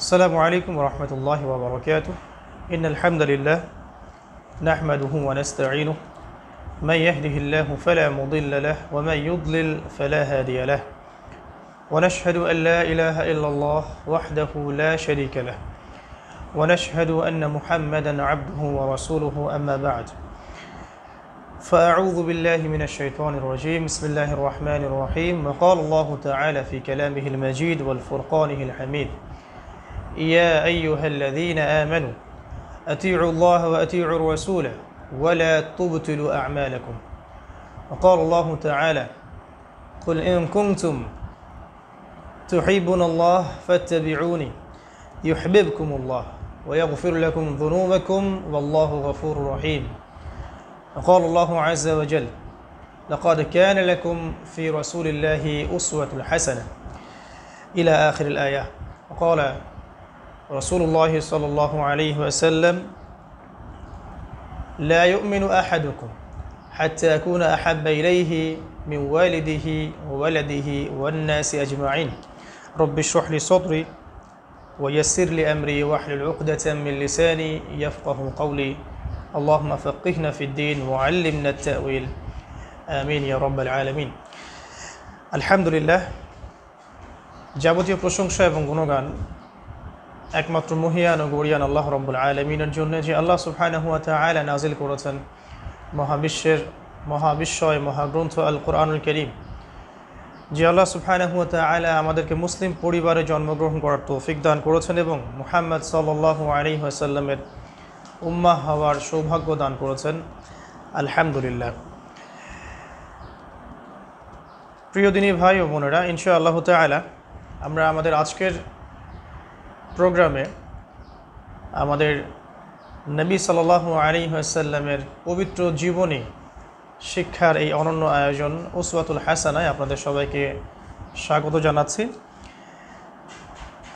السلام عليكم ورحمة الله وبركاته إن الحمد لله نحمده ونستعينه من يهده الله فلا مضل له ومن يضلل فلا هادي له ونشهد أن لا إله إلا الله وحده لا شريك له ونشهد أن محمدا عبده ورسوله أما بعد فأعوذ بالله من الشيطان الرجيم بسم الله الرحمن الرحيم وقال الله تعالى في كلامه المجيد والفرقانه الحميد يا أيها الذين آمنوا أطيعوا الله وأطيعوا الرسول ولا تبطلوا أعمالكم وقال الله تعالى قل إن كنتم تحبون الله فاتبعوني يحببكم الله ويغفر لكم ذنوبكم والله غفور رحيم وقال الله عز وجل لقد كان لكم في رسول الله أسوة حسنة إلى آخر الآية وقال رسول الله صلى الله عليه وسلم لا يؤمن أحدكم حتى أكون أحب إليه من والده وولده والناس أجمعين رب اشرح لي صدري ويسر لي أمري واحلل عقدة من لساني يفقه قولي اللهم فقهنا في الدين وعلمنا التأويل آمين يا رب العالمين الحمد لله যাবতীয় প্রশংসা এবং গুণগান একমাত্র মহিয়ান ও গরিয়ান আল্লাহ রব্বুল আলমিনের জন্য যে আল্লাহ সুফায়নাহুয়া আয়লা নাজিল করেছেন মহাবিশ্বের মহাবিশ্বয় মহাগ্রন্থ আল কোরআনুল করিম যে আল্লাহ সুফায়নাহুয়া আয়লা আমাদেরকে মুসলিম পরিবারে জন্মগ্রহণ করার তৌফিক দান করেছেন এবং মোহাম্মদ সাল্লু আলিহাসাল্লামের উম্মা হওয়ার সৌভাগ্য দান করেছেন আলহামদুলিল্লাহ প্রিয় দিনী ভাই ও বোনেরা ইনশা আল্লাহ তালা আমরা আমাদের আজকের প্রোগ্রামে আমাদের নবী সাল আলী আসাল্লামের পবিত্র জীবনী শিক্ষার এই অনন্য আয়োজন ওসওয়াতুল হাসানায় আপনাদের সবাইকে স্বাগত জানাচ্ছি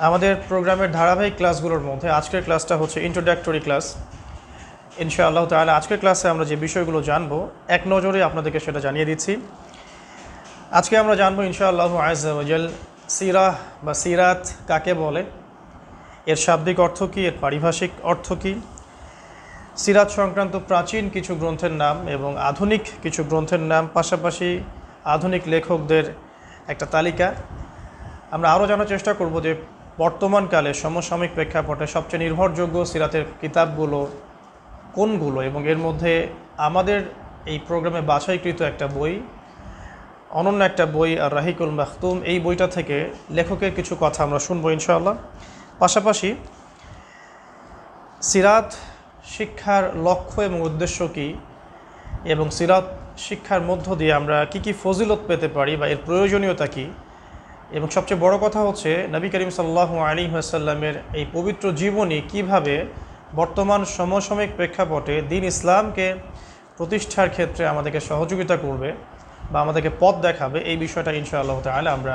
আমাদের প্রোগ্রামের ধারাবাহিক ক্লাসগুলোর মধ্যে আজকের ক্লাসটা হচ্ছে ইন্ট্রোডাক্টরি ক্লাস ইনশা আল্লাহ তাহলে আজকের ক্লাসে আমরা যে বিষয়গুলো জানবো এক নজরে আপনাদেরকে সেটা জানিয়ে দিচ্ছি আজকে আমরা জানবো ইনশাআল্লাহ আজাল সিরাহ বা সিরাত কাকে বলে এর শাব্দিক অর্থ কী এর পারিভাষিক অর্থ কী সিরাত সংক্রান্ত প্রাচীন কিছু গ্রন্থের নাম এবং আধুনিক কিছু গ্রন্থের নাম পাশাপাশি আধুনিক লেখকদের একটা তালিকা আমরা আরও জানার চেষ্টা করব যে বর্তমানকালে সমসাময়িক প্রেক্ষাপটে সবচেয়ে নির্ভরযোগ্য সিরাতের কিতাবগুলো কোনগুলো এবং এর মধ্যে আমাদের এই প্রোগ্রামে বাছাইকৃত একটা বই অনন্য একটা বই আর রাহিকুল মাহতুম এই বইটা থেকে লেখকের কিছু কথা আমরা শুনবো ইনশাআল্লাহ পাশাপাশি সিরাত শিক্ষার লক্ষ্য এবং উদ্দেশ্য কী এবং সিরাত শিক্ষার মধ্য দিয়ে আমরা কি কি ফজিলত পেতে পারি বা এর প্রয়োজনীয়তা কী এবং সবচেয়ে বড় কথা হচ্ছে নবী করিম সাল্লাহ আলী হাসাল্লামের এই পবিত্র জীবনী কিভাবে বর্তমান সমসাময়িক প্রেক্ষাপটে দিন ইসলামকে প্রতিষ্ঠার ক্ষেত্রে আমাদেরকে সহযোগিতা করবে বা আমাদেরকে পথ দেখাবে এই বিষয়টা ইনশাআল্লাহ তাহলে আমরা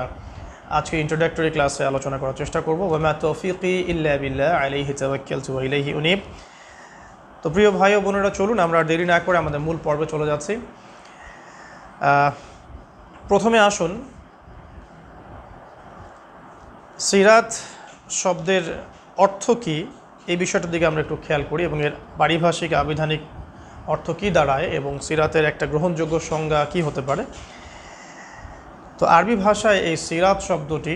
আজকে ইন্ট্রোডাক্টরি ক্লাসে আলোচনা করার চেষ্টা করবো ওমা তৌফিকি ইল্লা বিল্লাহ আলাইহি তাওয়াক্কাল তু ইলাইহি উনিব তো প্রিয় ভাই ও বোনেরা চলুন আমরা দেরি না করে আমাদের মূল পর্বে চলে যাচ্ছি প্রথমে আসুন সিরাত শব্দের অর্থ কি এই বিষয়টার দিকে আমরা একটু খেয়াল করি এবং এর পারিভাষিক আবিধানিক অর্থ কী দাঁড়ায় এবং সিরাতের একটা গ্রহণযোগ্য সংজ্ঞা কি হতে পারে তো আরবি ভাষায় এই সিরাত শব্দটি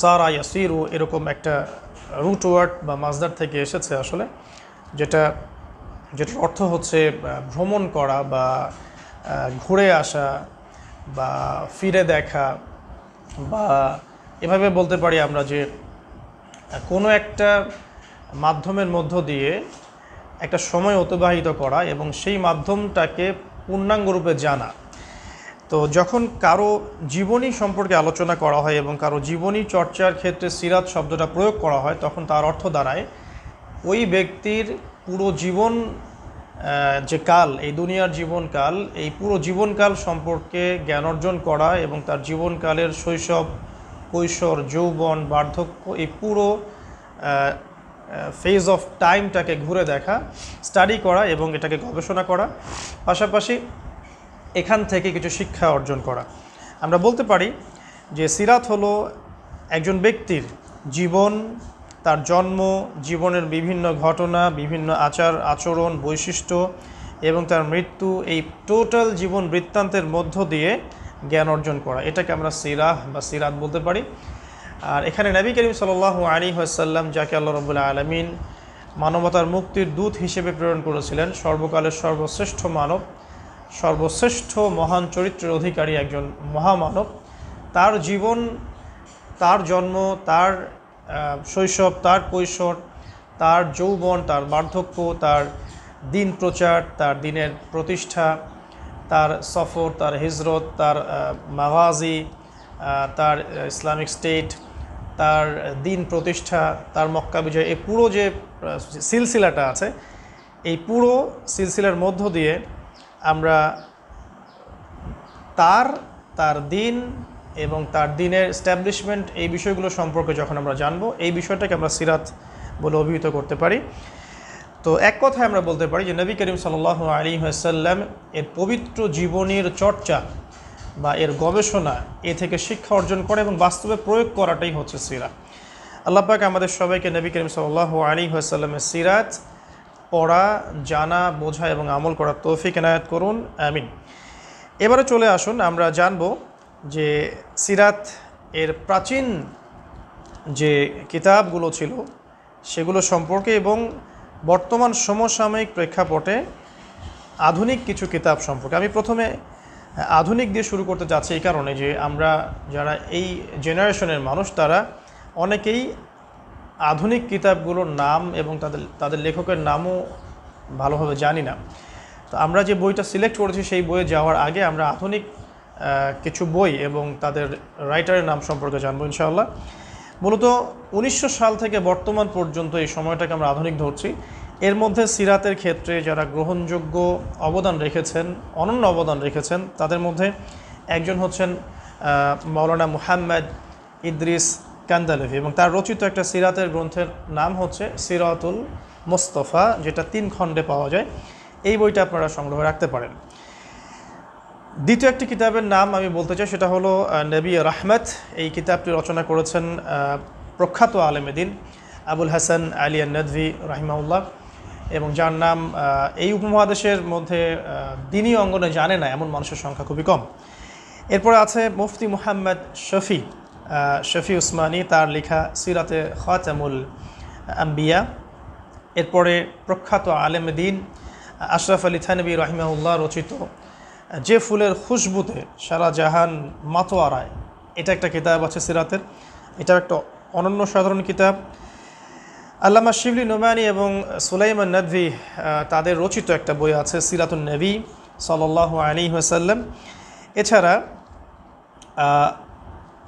সারা সিরু এরকম একটা রুট ওয়ার্ড বা মাজদার থেকে এসেছে আসলে যেটা যেটার অর্থ হচ্ছে ভ্রমণ করা বা ঘুরে আসা বা ফিরে দেখা বা এভাবে বলতে পারি আমরা যে কোনো একটা মাধ্যমের মধ্য দিয়ে একটা সময় অতিবাহিত করা এবং সেই মাধ্যমটাকে পূর্ণাঙ্গরূপে জানা তো যখন কারো জীবনী সম্পর্কে আলোচনা করা হয় এবং কারো জীবনী চর্চার ক্ষেত্রে সিরাত শব্দটা প্রয়োগ করা হয় তখন তার অর্থ দাঁড়ায় ওই ব্যক্তির পুরো জীবন যে কাল এই দুনিয়ার জীবনকাল এই পুরো জীবনকাল সম্পর্কে জ্ঞান অর্জন করা এবং তার জীবনকালের শৈশব কৈশোর যৌবন বার্ধক্য এই পুরো ফেজ অফ টাইমটাকে ঘুরে দেখা স্টাডি করা এবং এটাকে গবেষণা করা পাশাপাশি এখান থেকে কিছু শিক্ষা অর্জন করা আমরা বলতে পারি যে সিরাত হলো একজন ব্যক্তির জীবন তার জন্ম জীবনের বিভিন্ন ঘটনা বিভিন্ন আচার আচরণ বৈশিষ্ট্য এবং তার মৃত্যু এই টোটাল জীবন বৃত্তান্তের মধ্য দিয়ে জ্ঞান অর্জন করা এটাকে আমরা সিরাহ বা সিরাত বলতে পারি আর এখানে নবী করিম সাল আলী হাসাল্লাম যাকে আল্লাহ রবুল্লা আলমিন মানবতার মুক্তির দূত হিসেবে প্রেরণ করেছিলেন সর্বকালের সর্বশ্রেষ্ঠ মানব সর্বশ্রেষ্ঠ মহান চরিত্রের অধিকারী একজন মহামানব তার জীবন তার জন্ম তার শৈশব তার কৈশোর তার যৌবন তার বার্ধক্য তার দিন প্রচার তার দিনের প্রতিষ্ঠা তার সফর তার হিজরত তার মাগাজি তার ইসলামিক স্টেট তার দিন প্রতিষ্ঠা তার মক্কা বিজয় এই পুরো যে সিলসিলাটা আছে এই পুরো সিলসিলার মধ্য দিয়ে আমরা তার তার দিন এবং তার দিনের স্ট্যাবলিশমেন্ট এই বিষয়গুলো সম্পর্কে যখন আমরা জানব এই বিষয়টাকে আমরা সিরাত বলে অভিহিত করতে পারি তো এক কথায় আমরা বলতে পারি যে নবী করিম সাল আলী হাসাল্লাম এর পবিত্র জীবনের চর্চা বা এর গবেষণা এ থেকে শিক্ষা অর্জন করে এবং বাস্তবে প্রয়োগ করাটাই হচ্ছে সিরাত আল্লাহ পাক আমাদের সবাইকে নবী করিম সাল্লাহ আলী হাসাল্লামের সিরাত পড়া জানা বোঝা এবং আমল করার তৌফিক এনায়াত করুন আমিন এবারে চলে আসুন আমরা জানব যে সিরাত এর প্রাচীন যে কিতাবগুলো ছিল সেগুলো সম্পর্কে এবং বর্তমান সমসাময়িক প্রেক্ষাপটে আধুনিক কিছু কিতাব সম্পর্কে আমি প্রথমে আধুনিক দিয়ে শুরু করতে চাচ্ছি এই কারণে যে আমরা যারা এই জেনারেশনের মানুষ তারা অনেকেই আধুনিক কিতাবগুলোর নাম এবং তাদের তাদের লেখকের নামও ভালোভাবে জানি না তো আমরা যে বইটা সিলেক্ট করেছি সেই বইয়ে যাওয়ার আগে আমরা আধুনিক কিছু বই এবং তাদের রাইটারের নাম সম্পর্কে জানবো ইনশাআল্লাহ মূলত উনিশশো সাল থেকে বর্তমান পর্যন্ত এই সময়টাকে আমরা আধুনিক ধরছি এর মধ্যে সিরাতের ক্ষেত্রে যারা গ্রহণযোগ্য অবদান রেখেছেন অনন্য অবদান রেখেছেন তাদের মধ্যে একজন হচ্ছেন মৌলানা মুহাম্মদ ইদ্রিস কান্দালেভি এবং তার রচিত একটা সিরাতের গ্রন্থের নাম হচ্ছে সিরাতুল মোস্তফা যেটা তিন খণ্ডে পাওয়া যায় এই বইটা আপনারা সংগ্রহ রাখতে পারেন দ্বিতীয় একটি কিতাবের নাম আমি বলতে চাই সেটা হলো নবী রহমত এই কিতাবটি রচনা করেছেন প্রখ্যাত আলেমেদিন আবুল হাসান আলী নদভি রাহিমাউল্লাহ এবং যার নাম এই উপমহাদেশের মধ্যে দিনই অঙ্গনে জানে না এমন মানুষের সংখ্যা খুবই কম এরপরে আছে মুফতি মুহাম্মদ শফি শফি উসমানী তার লেখা সিরাতে খাতামুল আম্বিয়া এরপরে প্রখ্যাত আলেম দিন আশরাফ আলী থানবী রাহিমাউল্লাহ রচিত যে ফুলের খুশবুতে সারা জাহান মাতোয়ারায় এটা একটা কিতাব আছে সিরাতের এটা একটা অনন্য সাধারণ কিতাব আল্লামা শিবলি নোমানি এবং সুলাইমান নদভি তাদের রচিত একটা বই আছে সিরাতুল নবী সাল আলী হাসাল্লাম এছাড়া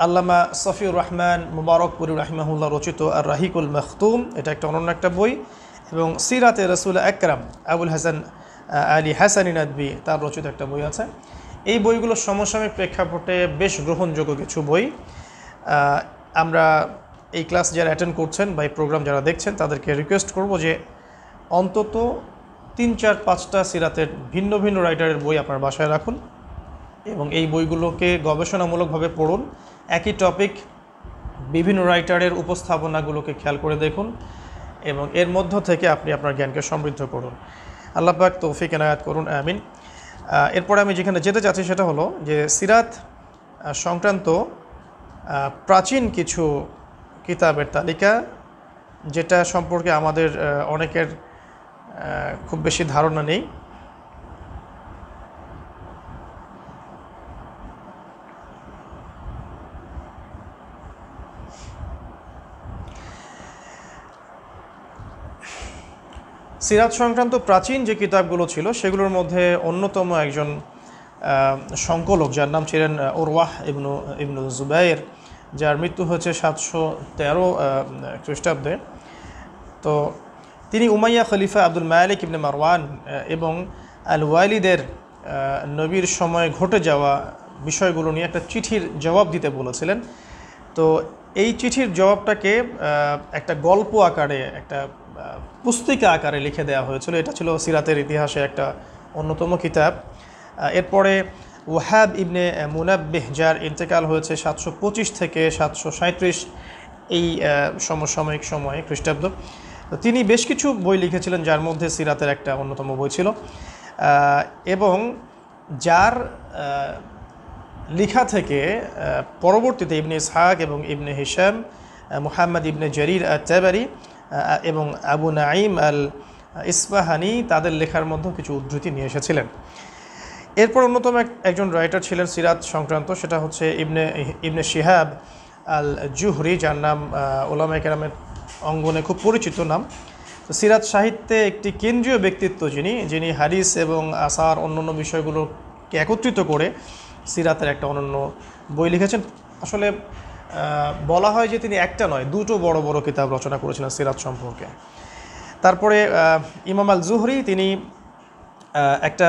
আল্লামা সফিউর রহমান মুবারকপুর রাহিমাহুল্লাহ রচিত আর রাহিকুল মখতুম এটা একটা অনন্য একটা বই এবং সিরাতে রসুল একরাম আবুল হাসান আলী হাসানী নাদবি তার রচিত একটা বই আছে এই বইগুলো সমসাময়িক প্রেক্ষাপটে বেশ গ্রহণযোগ্য কিছু বই আমরা এই ক্লাস যারা অ্যাটেন্ড করছেন বা এই প্রোগ্রাম যারা দেখছেন তাদেরকে রিকোয়েস্ট করব যে অন্তত তিন চার পাঁচটা সিরাতের ভিন্ন ভিন্ন রাইটারের বই আপনার বাসায় রাখুন এবং এই বইগুলোকে গবেষণামূলকভাবে পড়ুন একই টপিক বিভিন্ন রাইটারের উপস্থাপনাগুলোকে খেয়াল করে দেখুন এবং এর মধ্য থেকে আপনি আপনার জ্ঞানকে সমৃদ্ধ করুন আল্লাহবাক তৌফিক এনায়াত করুন আমিন এরপরে আমি যেখানে যেতে চাচ্ছি সেটা হলো যে সিরাত সংক্রান্ত প্রাচীন কিছু কিতাবের তালিকা যেটা সম্পর্কে আমাদের অনেকের খুব বেশি ধারণা নেই সিরাত সংক্রান্ত প্রাচীন যে কিতাবগুলো ছিল সেগুলোর মধ্যে অন্যতম একজন সংকলক যার নাম ছিলেন ওরওয়াহ ইবনু ইবনু জুবাইর যার মৃত্যু হয়েছে সাতশো তেরো খ্রিস্টাব্দে তো তিনি উমাইয়া খলিফা আব্দুল মায়ালিক ইবনে মারওয়ান এবং আল ওয়ালিদের নবীর সময় ঘটে যাওয়া বিষয়গুলো নিয়ে একটা চিঠির জবাব দিতে বলেছিলেন তো এই চিঠির জবাবটাকে একটা গল্প আকারে একটা পুস্তিকা আকারে লিখে দেওয়া হয়েছিল এটা ছিল সিরাতের ইতিহাসে একটা অন্যতম কিতাব এরপরে ওয়াহাব ইবনে মুনাব্বেহ যার ইন্তেকাল হয়েছে সাতশো পঁচিশ থেকে সাতশো সাঁত্রিশ এই সমসাময়িক সময়ে খ্রিস্টাব্দ তিনি বেশ কিছু বই লিখেছিলেন যার মধ্যে সিরাতের একটা অন্যতম বই ছিল এবং যার লিখা থেকে পরবর্তীতে ইবনে ইসহাক এবং ইবনে হিসাম মুহাম্মদ ইবনে জরির আতাবারি এবং আবু নাইম আল ইসবাহানি তাদের লেখার মধ্যে কিছু উদ্ধৃতি নিয়ে এসেছিলেন এরপর অন্যতম একজন রাইটার ছিলেন সিরাত সংক্রান্ত সেটা হচ্ছে ইবনে ইবনে শিহাব আল জুহরি যার নাম ওলামা কেরামের অঙ্গনে খুব পরিচিত নাম সিরাত সাহিত্যে একটি কেন্দ্রীয় ব্যক্তিত্ব যিনি যিনি হারিস এবং আসার অন্যান্য বিষয়গুলোকে একত্রিত করে সিরাতের একটা অনন্য বই লিখেছেন আসলে বলা হয় যে তিনি একটা নয় দুটো বড় বড় কিতাব রচনা করেছিলেন সিরাত সম্পর্কে তারপরে ইমাম আল জুহরি তিনি একটা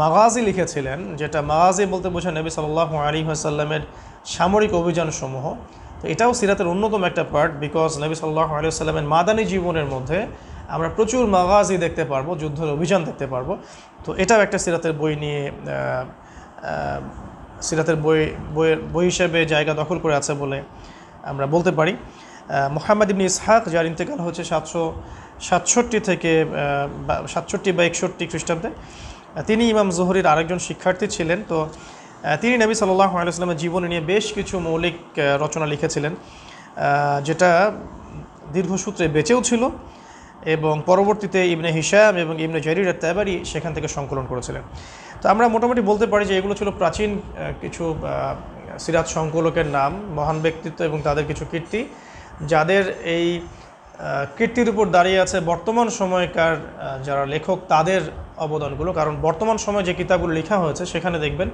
মাগাজি লিখেছিলেন যেটা মাগাজি বলতে বোঝেন নবী সাল্লাহ আলী আসাল্লামের সামরিক অভিযানসমূহ তো এটাও সিরাতের অন্যতম একটা পার্ট বিকজ নবী সাল্লাহ আলী সাল্লামের মাদানী জীবনের মধ্যে আমরা প্রচুর মাগাজি দেখতে পারবো যুদ্ধের অভিযান দেখতে পারবো তো এটাও একটা সিরাতের বই নিয়ে সিরাতের বই বইয়ের বই হিসেবে জায়গা দখল করে আছে বলে আমরা বলতে পারি মোহাম্মদ ইবনি ইসহাক যার ইন্তেকাল হচ্ছে সাতশো সাতষট্টি থেকে সাতষট্টি বা একষট্টি খ্রিস্টাব্দে তিনি ইমাম জোহরির আরেকজন শিক্ষার্থী ছিলেন তো তিনি নবী সাল্লাহ আলাইসলামের জীবন নিয়ে বেশ কিছু মৌলিক রচনা লিখেছিলেন যেটা দীর্ঘসূত্রে বেঁচেও ছিল এবং পরবর্তীতে ইবনে হিসাম এবং ইবনে জারির তেবারি সেখান থেকে সংকলন করেছিলেন তো আমরা মোটামুটি বলতে পারি যে এগুলো ছিল প্রাচীন কিছু সিরাজ সংকলকের নাম মহান ব্যক্তিত্ব এবং তাদের কিছু কীর্তি যাদের এই কীর্তির উপর দাঁড়িয়ে আছে বর্তমান সময়কার যারা লেখক তাদের অবদানগুলো কারণ বর্তমান সময়ে যে কিতাবগুলো লেখা হয়েছে সেখানে দেখবেন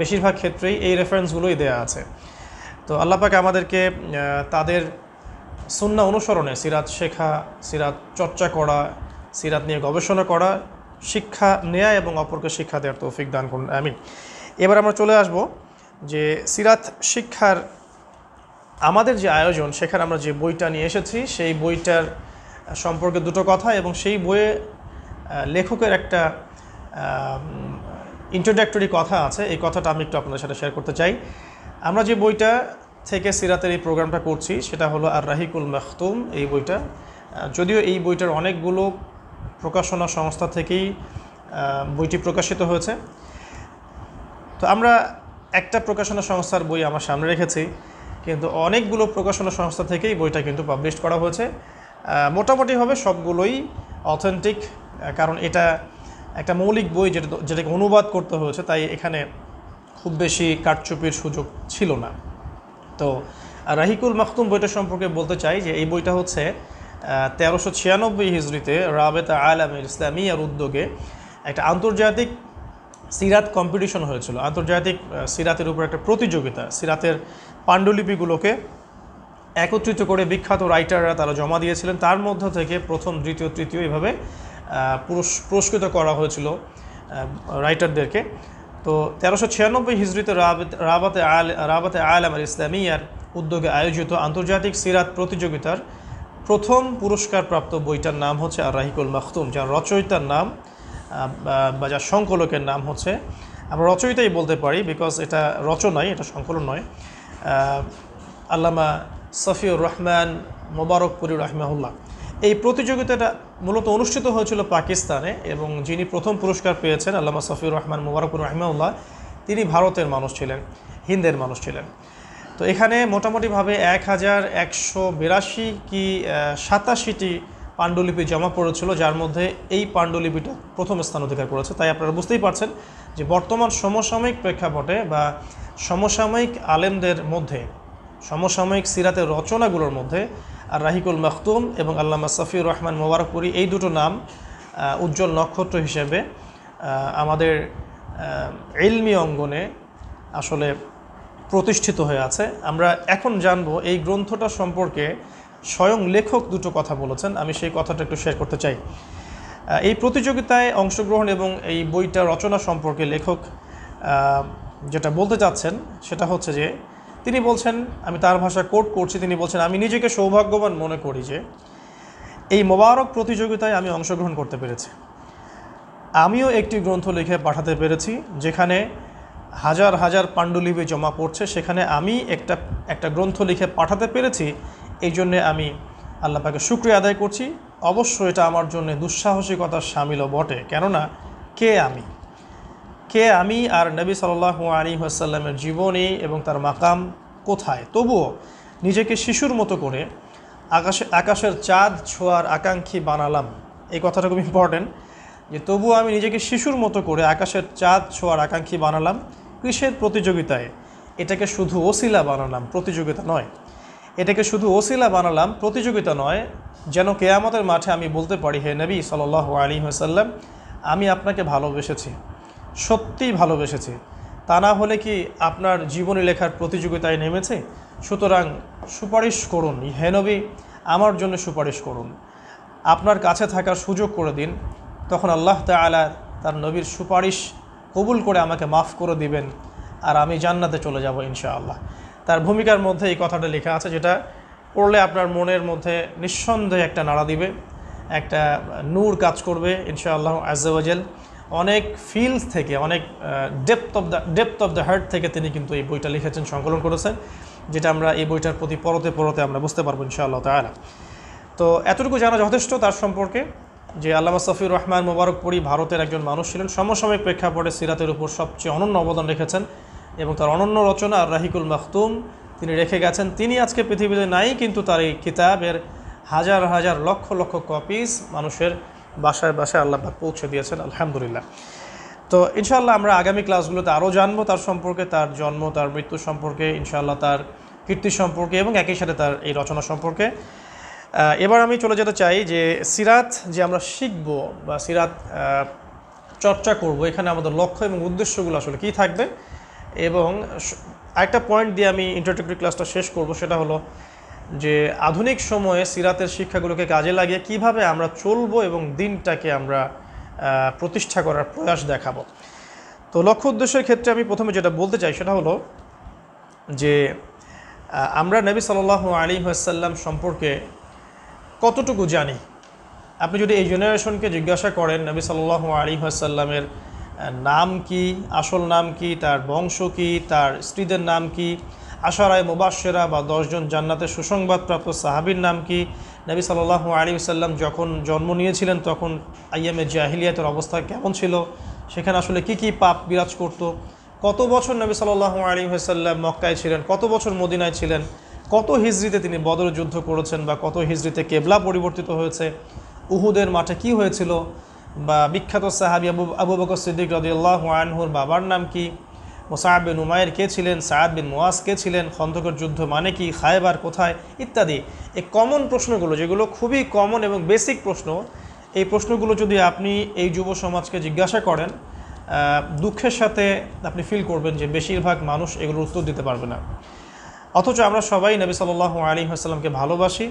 বেশিরভাগ ক্ষেত্রেই এই রেফারেন্সগুলোই দেয়া আছে তো আল্লাপাকে আমাদেরকে তাদের সুন্না অনুসরণে সিরাত শেখা সিরাত চর্চা করা সিরাত নিয়ে গবেষণা করা শিক্ষা নেয়া এবং অপরকে শিক্ষা দেওয়ার তৌফিক দান করুন আমিন এবার আমরা চলে আসব যে সিরাত শিক্ষার আমাদের যে আয়োজন সেখানে আমরা যে বইটা নিয়ে এসেছি সেই বইটার সম্পর্কে দুটো কথা এবং সেই বইয়ে লেখকের একটা ইন্ট্রোডাক্টরি কথা আছে এই কথাটা আমি একটু আপনাদের সাথে শেয়ার করতে চাই আমরা যে বইটা থেকে সিরাতের এই প্রোগ্রামটা করছি সেটা হলো আর রাহিকুল মাহতুম এই বইটা যদিও এই বইটার অনেকগুলো প্রকাশনা সংস্থা থেকেই বইটি প্রকাশিত হয়েছে তো আমরা একটা প্রকাশনা সংস্থার বই আমার সামনে রেখেছি কিন্তু অনেকগুলো প্রকাশনা সংস্থা থেকেই বইটা কিন্তু পাবলিশ করা হয়েছে মোটামুটিভাবে সবগুলোই অথেন্টিক কারণ এটা একটা মৌলিক বই যেটা যেটাকে অনুবাদ করতে হয়েছে তাই এখানে খুব বেশি কাটচুপির সুযোগ ছিল না তো রাহিকুল মাখতুম বইটা সম্পর্কে বলতে চাই যে এই বইটা হচ্ছে তেরোশো ছিয়ানব্বই হিজড়িতে রাবেতা আলামের ইসলামিয়ার উদ্যোগে একটা আন্তর্জাতিক সিরাত কম্পিটিশন হয়েছিল আন্তর্জাতিক সিরাতের উপর একটা প্রতিযোগিতা সিরাতের পাণ্ডুলিপিগুলোকে একত্রিত করে বিখ্যাত রাইটাররা তারা জমা দিয়েছিলেন তার মধ্য থেকে প্রথম দ্বিতীয় তৃতীয় এভাবে পুরস্কৃত করা হয়েছিল রাইটারদেরকে তো তেরোশো ছিয়ানব্বই হিজড়িতে রাবাতে আল রাবাতে আল আমার ইসলামিয়ার উদ্যোগে আয়োজিত আন্তর্জাতিক সিরাত প্রতিযোগিতার প্রথম পুরস্কারপ্রাপ্ত বইটার নাম হচ্ছে আর রাহিকুল মাখতুম যার রচয়িতার নাম বা যার সংকলকের নাম হচ্ছে আমরা রচয়িতাই বলতে পারি বিকজ এটা রচনাই এটা সংকলন নয় আল্লামা সফিউর রহমান মোবারকপুরি রহমাউল্লাহ এই প্রতিযোগিতাটা মূলত অনুষ্ঠিত হয়েছিল পাকিস্তানে এবং যিনি প্রথম পুরস্কার পেয়েছেন আল্লামা সফিউর রহমান মোবারকপুর রহমাউল্লাহ তিনি ভারতের মানুষ ছিলেন হিন্দের মানুষ ছিলেন তো এখানে মোটামুটিভাবে এক হাজার একশো বিরাশি কি সাতাশিটি পাণ্ডুলিপি জমা পড়েছিল যার মধ্যে এই পাণ্ডুলিপিটা প্রথম স্থান অধিকার করেছে তাই আপনারা বুঝতেই পারছেন যে বর্তমান সমসাময়িক প্রেক্ষাপটে বা সমসাময়িক আলেমদের মধ্যে সমসাময়িক সিরাতের রচনাগুলোর মধ্যে আর রাহিকুল মাখতুম এবং আল্লামা সাফিউর রহমান মোবারকপুরি এই দুটো নাম উজ্জ্বল নক্ষত্র হিসেবে আমাদের ইলমি অঙ্গনে আসলে প্রতিষ্ঠিত হয়ে আছে আমরা এখন জানব এই গ্রন্থটা সম্পর্কে স্বয়ং লেখক দুটো কথা বলেছেন আমি সেই কথাটা একটু শেয়ার করতে চাই এই প্রতিযোগিতায় অংশগ্রহণ এবং এই বইটা রচনা সম্পর্কে লেখক যেটা বলতে চাচ্ছেন সেটা হচ্ছে যে তিনি বলছেন আমি তার ভাষা কোট করছি তিনি বলছেন আমি নিজেকে সৌভাগ্যবান মনে করি যে এই মোবারক প্রতিযোগিতায় আমি অংশগ্রহণ করতে পেরেছি আমিও একটি গ্রন্থ লিখে পাঠাতে পেরেছি যেখানে হাজার হাজার পাণ্ডুলিপি জমা পড়ছে সেখানে আমি একটা একটা গ্রন্থ লিখে পাঠাতে পেরেছি এই জন্যে আমি আল্লাপাকে শুক্রিয়া আদায় করছি অবশ্য এটা আমার জন্য দুঃসাহসিকতার সামিলও বটে কেননা কে আমি কে আমি আর নবী সাল্লাহ আলী আসাল্লামের জীবনী এবং তার মাকাম কোথায় তবুও নিজেকে শিশুর মতো করে আকাশে আকাশের চাঁদ ছোঁয়ার আকাঙ্ক্ষী বানালাম এই কথাটা খুব ইম্পর্টেন্ট যে তবুও আমি নিজেকে শিশুর মতো করে আকাশের চাঁদ ছোঁয়ার আকাঙ্ক্ষী বানালাম কৃষের প্রতিযোগিতায় এটাকে শুধু ওসিলা বানালাম প্রতিযোগিতা নয় এটাকে শুধু ওসিলা বানালাম প্রতিযোগিতা নয় যেন কেয়ামতের মাঠে আমি বলতে পারি হে নবী সাল আলী হাসাল্লাম আমি আপনাকে ভালোবেসেছি সত্যিই ভালোবেসেছি তা না হলে কি আপনার জীবনী লেখার প্রতিযোগিতায় নেমেছে সুতরাং সুপারিশ করুন হেনবি আমার জন্য সুপারিশ করুন আপনার কাছে থাকার সুযোগ করে দিন তখন আল্লাহ তালা তার নবীর সুপারিশ কবুল করে আমাকে মাফ করে দিবেন আর আমি জান্নাতে চলে যাব ইনশাআল্লাহ তার ভূমিকার মধ্যে এই কথাটা লেখা আছে যেটা পড়লে আপনার মনের মধ্যে নিঃসন্দেহে একটা নাড়া দিবে একটা নূর কাজ করবে ইনশাআল্লাহ আজাল অনেক ফিল্ড থেকে অনেক depth of the depth of the heart থেকে তিনি কিন্তু এই বইটা লিখেছেন সংকলন করেছেন যেটা আমরা এই বইটার প্রতি পরতে পরতে আমরা বুঝতে পারবো ইনশাআল্লাহ তো এতটুকু জানা যথেষ্ট তার সম্পর্কে যে আল্লামা সফির রহমান মুবারকপুরি ভারতের একজন মানুষ ছিলেন সমসাময়িক প্রেক্ষাপটে সিরাতের উপর সবচেয়ে অনন্য অবদান রেখেছেন এবং তার অনন্য রচনা রাহিকুল মাহতুম তিনি রেখে গেছেন তিনি আজকে পৃথিবীতে নাই কিন্তু তার এই কিতাবের হাজার হাজার লক্ষ লক্ষ কপিস মানুষের বাসায় বাসায় আল্লাপাক পৌঁছে দিয়েছেন আলহামদুলিল্লাহ তো ইনশাল্লাহ আমরা আগামী ক্লাসগুলোতে আরও জানবো তার সম্পর্কে তার জন্ম তার মৃত্যু সম্পর্কে ইনশাল্লাহ তার কীর্তি সম্পর্কে এবং একই সাথে তার এই রচনা সম্পর্কে এবার আমি চলে যেতে চাই যে সিরাত যে আমরা শিখব বা সিরাত চর্চা করব এখানে আমাদের লক্ষ্য এবং উদ্দেশ্যগুলো আসলে কি থাকবে এবং একটা পয়েন্ট দিয়ে আমি ইন্টারটেক্টিভ ক্লাসটা শেষ করব সেটা হলো যে আধুনিক সময়ে সিরাতের শিক্ষাগুলোকে কাজে লাগিয়ে কিভাবে আমরা চলবো এবং দিনটাকে আমরা প্রতিষ্ঠা করার প্রয়াস দেখাবো তো লক্ষ্য উদ্দেশ্যের ক্ষেত্রে আমি প্রথমে যেটা বলতে চাই সেটা হলো যে আমরা নবী সাল্লাহ আলী হাসাল্লাম সম্পর্কে কতটুকু জানি আপনি যদি এই জেনারেশনকে জিজ্ঞাসা করেন নবী সাল্লাহ আলী নাম কি আসল নাম কি তার বংশ কি তার স্ত্রীদের নাম কি আশারায় মুবাসেরা বা দশজন জান্নাতের সুসংবাদপ্রাপ্ত সাহাবির নাম কি নবী সাল্লাহ আলী সাল্লাম যখন জন্ম নিয়েছিলেন তখন আইএমএ জাহিলিয়াতের অবস্থা কেমন ছিল সেখানে আসলে কি কি পাপ বিরাজ করত কত বছর নবী সাল্লাহ আলী সাল্লাম মক্কায় ছিলেন কত বছর মদিনায় ছিলেন কত হিজড়িতে তিনি বদর যুদ্ধ করেছেন বা কত হিজড়িতে কেবলা পরিবর্তিত হয়েছে উহুদের মাঠে কি হয়েছিল বা বিখ্যাত সাহাবি আবু আবু বকর সিদ্দিক রদিউল্লাহ আনহুর বাবার নাম কি মোসাহাব বিন উমায়ের কে ছিলেন সায়াদ বিন মোয়াজ কে ছিলেন খন্দকর যুদ্ধ মানে কি খায়বার কোথায় ইত্যাদি এই কমন প্রশ্নগুলো যেগুলো খুবই কমন এবং বেসিক প্রশ্ন এই প্রশ্নগুলো যদি আপনি এই যুব সমাজকে জিজ্ঞাসা করেন দুঃখের সাথে আপনি ফিল করবেন যে বেশিরভাগ মানুষ এগুলোর উত্তর দিতে পারবে না অথচ আমরা সবাই নবী সাল্লাহ আলী আসসালামকে ভালোবাসি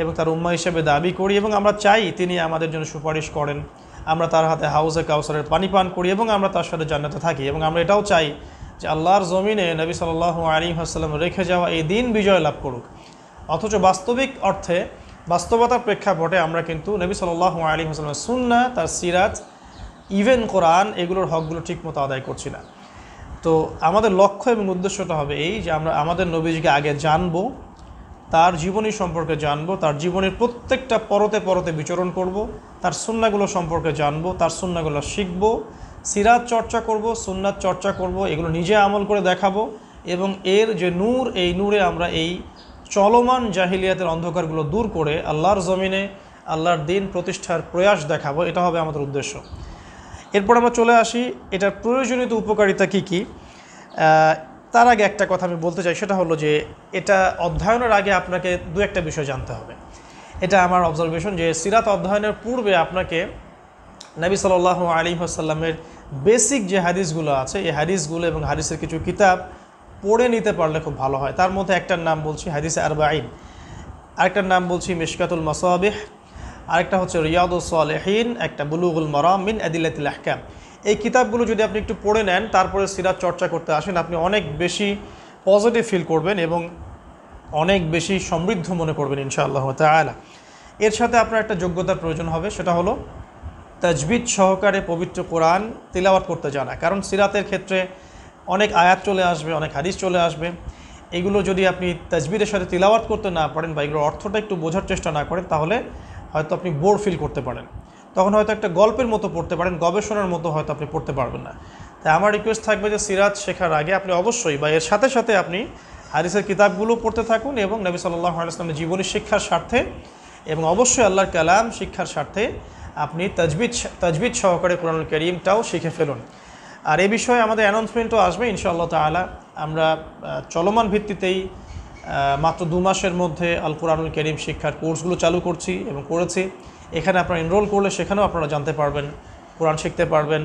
এবং তার উম্মা হিসেবে দাবি করি এবং আমরা চাই তিনি আমাদের জন্য সুপারিশ করেন আমরা তার হাতে হাউজে কাউসারের পানি পান করি এবং আমরা তার সাথে জান্নাতে থাকি এবং আমরা এটাও চাই যে আল্লাহর জমিনে নবী সাল্লাহ আলী আসসালাম রেখে যাওয়া এই দিন বিজয় লাভ করুক অথচ বাস্তবিক অর্থে বাস্তবতার প্রেক্ষাপটে আমরা কিন্তু নবী সাল্লাহ আলী হাসলামের সুন্না তার সিরাজ ইভেন কোরআন এগুলোর হকগুলো ঠিকমতো আদায় করছি না তো আমাদের লক্ষ্য এবং উদ্দেশ্যটা হবে এই যে আমরা আমাদের নবীজিকে আগে জানব তার জীবনী সম্পর্কে জানব তার জীবনের প্রত্যেকটা পরতে পরতে বিচরণ করব তার সুন্নাগুলো সম্পর্কে জানব তার সুন্নাগুলো শিখব সিরাত চর্চা করব সুন্নাত চর্চা করব এগুলো নিজে আমল করে দেখাবো এবং এর যে নূর এই নূরে আমরা এই চলমান জাহিলিয়াতের অন্ধকারগুলো দূর করে আল্লাহর জমিনে আল্লাহর দিন প্রতিষ্ঠার প্রয়াস দেখাবো এটা হবে আমাদের উদ্দেশ্য এরপর আমরা চলে আসি এটার প্রয়োজনীয়তা উপকারিতা কী কী তার আগে একটা কথা আমি বলতে চাই সেটা হলো যে এটা অধ্যয়নের আগে আপনাকে দু একটা বিষয় জানতে হবে এটা আমার অবজারভেশন যে সিরাত অধ্যয়নের পূর্বে আপনাকে নবী সাল আলী আসাল্লামের বেসিক যে হাদিসগুলো আছে এই হাদিসগুলো এবং হাদিসের কিছু কিতাব পড়ে নিতে পারলে খুব ভালো হয় তার মধ্যে একটার নাম বলছি হাদিস আরবা আইন আরেকটার নাম বলছি মিশকাতুল মাসাবিহ আরেকটা হচ্ছে রিয়াদুসলেহীন একটা বুলুগুল মরাম মিন আদিল্লাতিল আহকাম এই কিতাবগুলো যদি আপনি একটু পড়ে নেন তারপরে সিরাত চর্চা করতে আসেন আপনি অনেক বেশি পজিটিভ ফিল করবেন এবং অনেক বেশি সমৃদ্ধ মনে করবেন ইনশাআল্লাহ তালা এর সাথে আপনার একটা যোগ্যতার প্রয়োজন হবে সেটা হলো তাজবিদ সহকারে পবিত্র কোরআন তিলাওয়াত করতে জানা কারণ সিরাতের ক্ষেত্রে অনেক আয়াত চলে আসবে অনেক হাদিস চলে আসবে এগুলো যদি আপনি তাজবিরের সাথে তিলাওয়াত করতে না পারেন বা এগুলোর অর্থটা একটু বোঝার চেষ্টা না করেন তাহলে হয়তো আপনি বোর ফিল করতে পারেন তখন হয়তো একটা গল্পের মতো পড়তে পারেন গবেষণার মতো হয়তো আপনি পড়তে পারবেন না তাই আমার রিকোয়েস্ট থাকবে যে সিরাজ শেখার আগে আপনি অবশ্যই বা এর সাথে সাথে আপনি হারিসের কিতাবগুলো পড়তে থাকুন এবং নবী সাল্লাহ আলাইসলামের জীবনী শিক্ষার স্বার্থে এবং অবশ্যই আল্লাহর কালাম শিক্ষার স্বার্থে আপনি তাজবিজ তাজবিজ সহকারে কোরআন করিমটাও শিখে ফেলুন আর এ বিষয়ে আমাদের অ্যানাউন্সমেন্টও আসবে ইনশাআল্লাহ তালা আমরা চলমান ভিত্তিতেই মাত্র দু মাসের মধ্যে আল কোরআনুল করিম শিক্ষার কোর্সগুলো চালু করছি এবং করেছি এখানে আপনারা এনরোল করলে সেখানেও আপনারা জানতে পারবেন কোরআন শিখতে পারবেন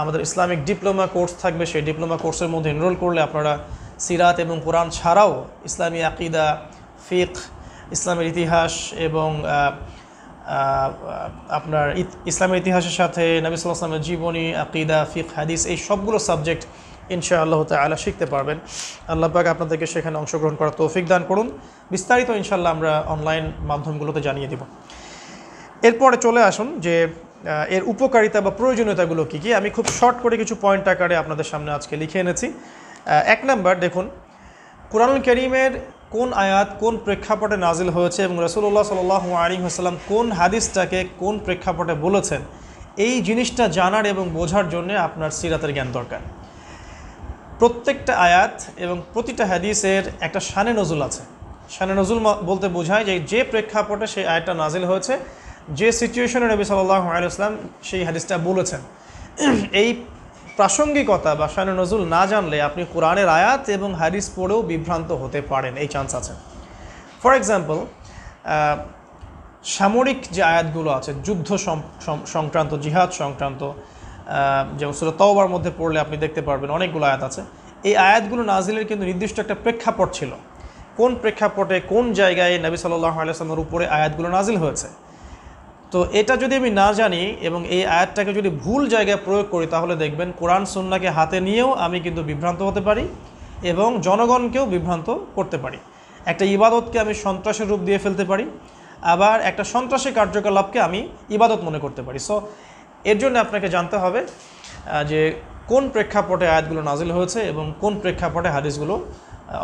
আমাদের ইসলামিক ডিপ্লোমা কোর্স থাকবে সেই ডিপ্লোমা কোর্সের মধ্যে এনরোল করলে আপনারা সিরাত এবং কোরআন ছাড়াও ইসলামী আকিদা ফিক ইসলামের ইতিহাস এবং আপনার ইসলামের ইতিহাসের সাথে নবী সাল্লাহ ইসলামের জীবনী আকিদা ফিক হাদিস এই সবগুলো সাবজেক্ট ইনশা আল্লাহ তালা শিখতে পারবেন আল্লাহ আপনাদেরকে সেখানে অংশগ্রহণ করার তৌফিক দান করুন বিস্তারিত ইনশাল্লাহ আমরা অনলাইন মাধ্যমগুলোতে জানিয়ে দেব এরপরে চলে আসুন যে এর উপকারিতা বা প্রয়োজনীয়তাগুলো কী কী আমি খুব শর্ট করে কিছু পয়েন্ট আকারে আপনাদের সামনে আজকে লিখে এনেছি এক নাম্বার দেখুন কোরআনুল করিমের কোন আয়াত কোন প্রেক্ষাপটে নাজিল হয়েছে এবং রসুল্লাহ সাল আলী হাসলাম কোন হাদিসটাকে কোন প্রেক্ষাপটে বলেছেন এই জিনিসটা জানার এবং বোঝার জন্য আপনার সিরাতের জ্ঞান দরকার প্রত্যেকটা আয়াত এবং প্রতিটা হাদিসের একটা শানে নজুল আছে শানে নজুল বলতে বোঝায় যে যে প্রেক্ষাপটে সেই আয়াতটা নাজিল হয়েছে যে সিচুয়েশনে নবী সাল্লাহ আলাইসলাম সেই হাদিসটা বলেছেন এই প্রাসঙ্গিকতা বা শানে নজুল না জানলে আপনি কোরআনের আয়াত এবং হাদিস পড়েও বিভ্রান্ত হতে পারেন এই চান্স আছে ফর এক্সাম্পল সামরিক যে আয়াতগুলো আছে যুদ্ধ সংক্রান্ত জিহাদ সংক্রান্ত যেমন সুরা তওবার মধ্যে পড়লে আপনি দেখতে পারবেন অনেকগুলো আয়াত আছে এই আয়াতগুলো নাজিলের কিন্তু নির্দিষ্ট একটা প্রেক্ষাপট ছিল কোন প্রেক্ষাপটে কোন জায়গায় নবী সাল্লাহ আলাইসলামের উপরে আয়াতগুলো নাজিল হয়েছে তো এটা যদি আমি না জানি এবং এই আয়াতটাকে যদি ভুল জায়গায় প্রয়োগ করি তাহলে দেখবেন কোরআন সন্নাকে হাতে নিয়েও আমি কিন্তু বিভ্রান্ত হতে পারি এবং জনগণকেও বিভ্রান্ত করতে পারি একটা ইবাদতকে আমি সন্ত্রাসের রূপ দিয়ে ফেলতে পারি আবার একটা সন্ত্রাসী কার্যকলাপকে আমি ইবাদত মনে করতে পারি সো এর জন্য আপনাকে জানতে হবে যে কোন প্রেক্ষাপটে আয়াতগুলো নাজিল হয়েছে এবং কোন প্রেক্ষাপটে হাদিসগুলো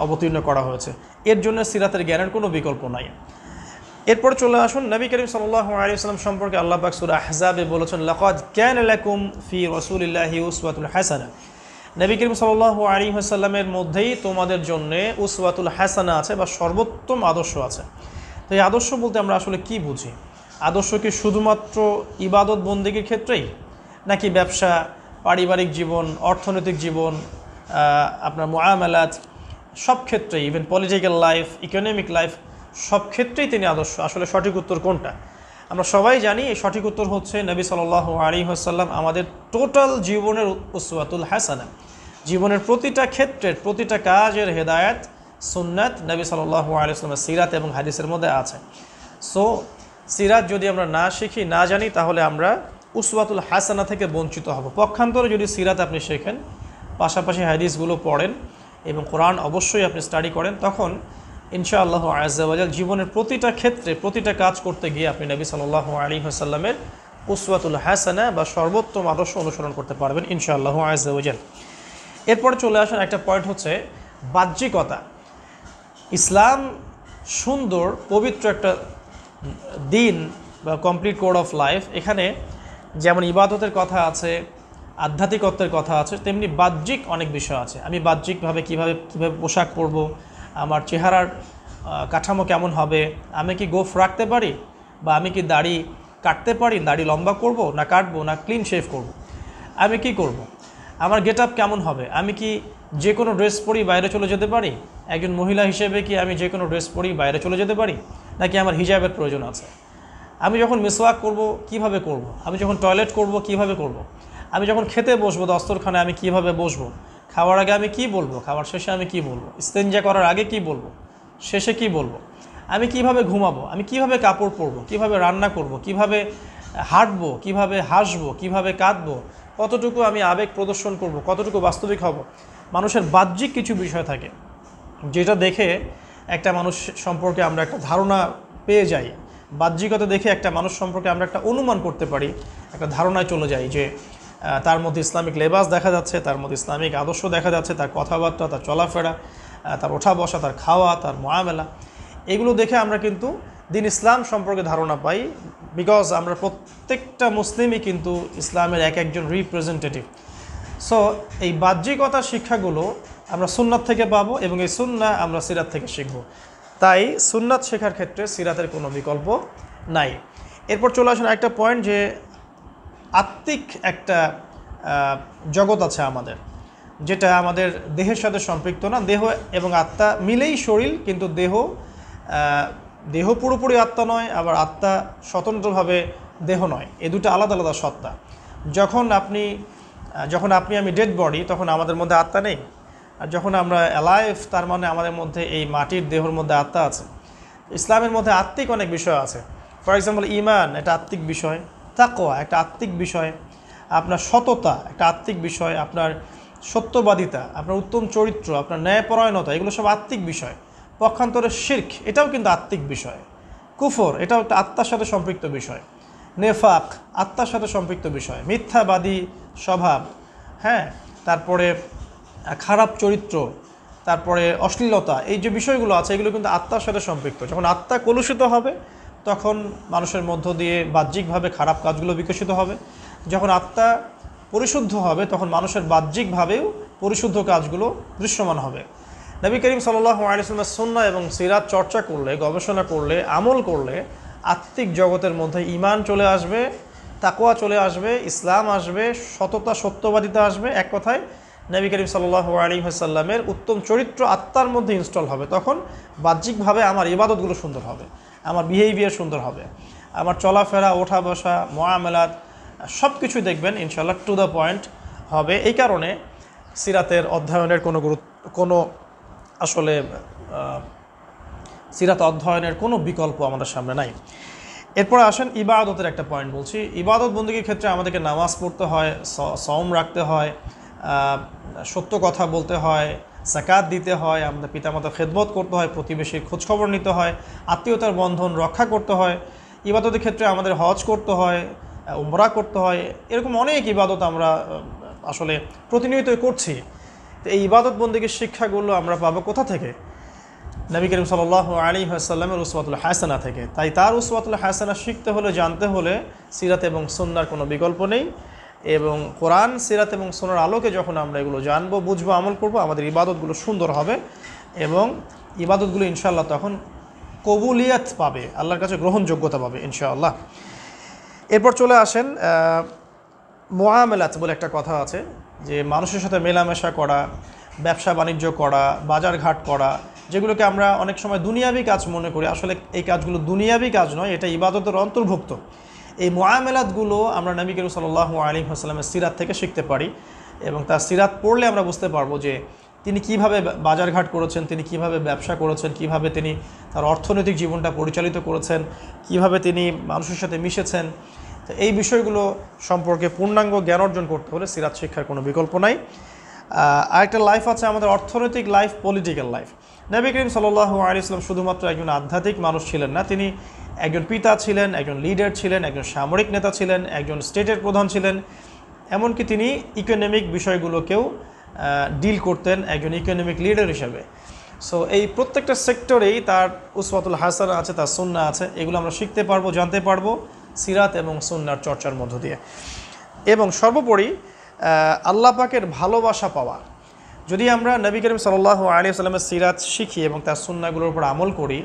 অবতীর্ণ করা হয়েছে এর জন্য সিরাতের জ্ঞানের কোনো বিকল্প নাই এরপর চলে আসুন নবী করিম সাল্লাম সম্পর্কে আল্লাহ বাকসুর আহজাবে বলেছেন লকদ ক্যান এলাকুম ফি রসুলিল্লাহি উসওয়াতুল হাসানা নবী করিম সাল্লাহ আলী হাসাল্লামের মধ্যেই তোমাদের জন্যে উসওয়াতুল হাসানা আছে বা সর্বোত্তম আদর্শ আছে তো এই আদর্শ বলতে আমরা আসলে কি বুঝি আদর্শ কি শুধুমাত্র ইবাদত বন্দিগির ক্ষেত্রেই নাকি ব্যবসা পারিবারিক জীবন অর্থনৈতিক জীবন আপনার মোয়ামেলাত সব ক্ষেত্রে even political life economic life সব ক্ষেত্রেই তিনি আদর্শ আসলে সঠিক উত্তর কোনটা আমরা সবাই জানি সঠিক উত্তর হচ্ছে নবী সাল আলী হাসাল্লাম আমাদের টোটাল জীবনের উসওয়াতুল হাসানা জীবনের প্রতিটা ক্ষেত্রের প্রতিটা কাজের হেদায়াত সুন্নাত নবী সাল্লাহ আলিয়াল্লামের সিরাত এবং হাদিসের মধ্যে আছে সো সিরাত যদি আমরা না শিখি না জানি তাহলে আমরা উসওয়াতুল হাসানা থেকে বঞ্চিত হব পক্ষান্তরে যদি সিরাত আপনি শেখেন পাশাপাশি হাদিসগুলো পড়েন এবং কোরআন অবশ্যই আপনি স্টাডি করেন তখন ইনশাআল্লাহ আজাল জীবনের প্রতিটা ক্ষেত্রে প্রতিটা কাজ করতে গিয়ে আপনি নবী সাল্লাহ আলী হাসাল্লামের উসওয়াতুল হাসানা বা সর্বোত্তম আদর্শ অনুসরণ করতে পারবেন ইনশাআল্লাহ আজাল এরপরে চলে আসেন একটা পয়েন্ট হচ্ছে বাহ্যিকতা ইসলাম সুন্দর পবিত্র একটা দিন বা কমপ্লিট কোড অফ লাইফ এখানে যেমন ইবাদতের কথা আছে আধ্যাত্মিকত্বের কথা আছে তেমনি বাহ্যিক অনেক বিষয় আছে আমি বাহ্যিকভাবে কীভাবে কীভাবে পোশাক পরবো আমার চেহারার কাঠামো কেমন হবে আমি কি গোফ রাখতে পারি বা আমি কি দাড়ি কাটতে পারি দাড়ি লম্বা করব না কাটবো না ক্লিন শেভ করব। আমি কি করব। আমার গেট আপ কেমন হবে আমি কি যে কোনো ড্রেস পরি বাইরে চলে যেতে পারি একজন মহিলা হিসেবে কি আমি যে কোনো ড্রেস পরি বাইরে চলে যেতে পারি নাকি আমার হিজাবের প্রয়োজন আছে আমি যখন মিসওয়াক করব কিভাবে করব। আমি যখন টয়লেট করব কিভাবে করব। আমি যখন খেতে বসবো দস্তরখানে আমি কিভাবে বসবো খাওয়ার আগে আমি কি বলবো খাওয়ার শেষে আমি কি বলবো স্তেঞ্জা করার আগে কি বলবো শেষে কি বলবো আমি কিভাবে ঘুমাবো আমি কিভাবে কাপড় পরবো কিভাবে রান্না করব কিভাবে হাঁটবো কিভাবে হাসবো কিভাবে কাঁদবো কতটুকু আমি আবেগ প্রদর্শন করব কতটুকু বাস্তবিক হব মানুষের বাহ্যিক কিছু বিষয় থাকে যেটা দেখে একটা মানুষ সম্পর্কে আমরা একটা ধারণা পেয়ে যাই বাহ্যিকতা দেখে একটা মানুষ সম্পর্কে আমরা একটা অনুমান করতে পারি একটা ধারণায় চলে যাই যে তার মধ্যে ইসলামিক লেবাস দেখা যাচ্ছে তার মধ্যে ইসলামিক আদর্শ দেখা যাচ্ছে তার কথাবার্তা তার চলাফেরা তার ওঠা বসা তার খাওয়া তার মোয়ামেলা এগুলো দেখে আমরা কিন্তু দিন ইসলাম সম্পর্কে ধারণা পাই বিকজ আমরা প্রত্যেকটা মুসলিমই কিন্তু ইসলামের এক একজন রিপ্রেজেন্টেটিভ সো এই বাহ্যিকতা শিক্ষাগুলো আমরা সুননাত থেকে পাবো এবং এই সুননা আমরা সিরাত থেকে শিখব তাই সুননাত শেখার ক্ষেত্রে সিরাতের কোনো বিকল্প নাই এরপর চলে আসুন একটা পয়েন্ট যে আত্মিক একটা জগৎ আছে আমাদের যেটা আমাদের দেহের সাথে সম্পৃক্ত না দেহ এবং আত্মা মিলেই শরীর কিন্তু দেহ দেহ পুরোপুরি আত্মা নয় আবার আত্মা স্বতন্ত্রভাবে দেহ নয় এ দুটো আলাদা আলাদা সত্তা যখন আপনি যখন আপনি আমি ডেড বডি তখন আমাদের মধ্যে আত্মা নেই আর যখন আমরা অ্যালাইভ তার মানে আমাদের মধ্যে এই মাটির দেহর মধ্যে আত্মা আছে ইসলামের মধ্যে আত্মিক অনেক বিষয় আছে ফর এক্সাম্পল ইমান এটা আত্মিক বিষয় তাকোয়া একটা আত্মিক বিষয় আপনার সততা একটা আত্মিক বিষয় আপনার সত্যবাদিতা আপনার উত্তম চরিত্র আপনার ন্যায়পরায়ণতা এগুলো সব আত্মিক বিষয় পক্ষান্তরে শির্খ এটাও কিন্তু আত্মিক বিষয় কুফর এটাও একটা আত্মার সাথে সম্পৃক্ত বিষয় নেফাক আত্মার সাথে সম্পৃক্ত বিষয় মিথ্যাবাদী স্বভাব হ্যাঁ তারপরে খারাপ চরিত্র তারপরে অশ্লীলতা এই যে বিষয়গুলো আছে এগুলো কিন্তু আত্মার সাথে সম্পৃক্ত যখন আত্মা কলুষিত হবে তখন মানুষের মধ্য দিয়ে বাহ্যিকভাবে খারাপ কাজগুলো বিকশিত হবে যখন আত্মা পরিশুদ্ধ হবে তখন মানুষের বাহ্যিকভাবেও পরিশুদ্ধ কাজগুলো দৃশ্যমান হবে নবী করিম সাল্লাহ আলিয়াল্লামের সন্না এবং সিরাত চর্চা করলে গবেষণা করলে আমল করলে আত্মিক জগতের মধ্যে ইমান চলে আসবে তাকোয়া চলে আসবে ইসলাম আসবে সততা সত্যবাদিতা আসবে এক কথায় নবী করিম সাল্লাহ আলী হাসাল্লামের উত্তম চরিত্র আত্মার মধ্যে ইনস্টল হবে তখন বাহ্যিকভাবে আমার ইবাদতগুলো সুন্দর হবে আমার বিহেভিয়ার সুন্দর হবে আমার চলাফেরা ওঠা বসা মহামেলাত সব কিছুই দেখবেন ইনশাল্লাহ টু দ্য পয়েন্ট হবে এই কারণে সিরাতের অধ্যয়নের কোনো গুরুত্ব কোনো আসলে সিরাত অধ্যয়নের কোনো বিকল্প আমাদের সামনে নাই এরপর আসেন ইবাদতের একটা পয়েন্ট বলছি ইবাদত বন্দীর ক্ষেত্রে আমাদেরকে নামাজ পড়তে হয় সম রাখতে হয় সত্য কথা বলতে হয় সাকাত দিতে হয় আমাদের পিতামাতার খেদমত করতে হয় প্রতিবেশীর খোঁজখবর নিতে হয় আত্মীয়তার বন্ধন রক্ষা করতে হয় ইবাদতের ক্ষেত্রে আমাদের হজ করতে হয় উমরা করতে হয় এরকম অনেক ইবাদত আমরা আসলে প্রতিনিয়তই করছি তো এই ইবাদত বন্দীকে শিক্ষাগুলো আমরা পাবো কোথা থেকে নবী করিম সাল আলী হাসাল্লামের উসমাতুল হাসানা থেকে তাই তার উসমাতুল হাসানা শিখতে হলে জানতে হলে সিরাত এবং সন্ন্যার কোনো বিকল্প নেই এবং কোরআন সিরাত এবং সোনার আলোকে যখন আমরা এগুলো জানবো বুঝবো আমল করব আমাদের ইবাদতগুলো সুন্দর হবে এবং ইবাদতগুলো ইনশাআল্লাহ তখন কবুলিয়াত পাবে আল্লাহর কাছে গ্রহণযোগ্যতা পাবে ইনশাআল্লাহ এরপর চলে আসেন মোয়ামেলাত বলে একটা কথা আছে যে মানুষের সাথে মেলামেশা করা ব্যবসা বাণিজ্য করা বাজার ঘাট করা যেগুলোকে আমরা অনেক সময় দুনিয়াবি কাজ মনে করি আসলে এই কাজগুলো দুনিয়াবি কাজ নয় এটা ইবাদতের অন্তর্ভুক্ত এই মোয়ামেলাতগুলো আমরা নবী কেরু সাল্লাহ আলিম হাসলামের সিরাত থেকে শিখতে পারি এবং তার সিরাত পড়লে আমরা বুঝতে পারবো যে তিনি কিভাবে বাজারঘাট করেছেন তিনি কিভাবে ব্যবসা করেছেন কিভাবে তিনি তার অর্থনৈতিক জীবনটা পরিচালিত করেছেন কিভাবে তিনি মানুষের সাথে মিশেছেন তো এই বিষয়গুলো সম্পর্কে পূর্ণাঙ্গ জ্ঞান অর্জন করতে হলে সিরাত শিক্ষার কোনো বিকল্প নাই আরেকটা লাইফ আছে আমাদের অর্থনৈতিক লাইফ পলিটিক্যাল লাইফ নবী করিম সাল্লু আলি ইসলাম শুধুমাত্র একজন আধ্যাত্মিক মানুষ ছিলেন না তিনি একজন পিতা ছিলেন একজন লিডার ছিলেন একজন সামরিক নেতা ছিলেন একজন স্টেটের প্রধান ছিলেন এমনকি তিনি ইকোনমিক বিষয়গুলোকেও ডিল করতেন একজন ইকোনমিক লিডার হিসাবে সো এই প্রত্যেকটা সেক্টরেই তার উসমাতুল হাসান আছে তার সুন্না আছে এগুলো আমরা শিখতে পারবো জানতে পারবো সিরাত এবং সুন্নার চর্চার মধ্য দিয়ে এবং সর্বোপরি আল্লাহ পাকের ভালোবাসা পাওয়া যদি আমরা নবী করিম সাল্লাহ আলী সাল্লামের সিরাত শিখি এবং তার সুন্নাগুলোর উপর আমল করি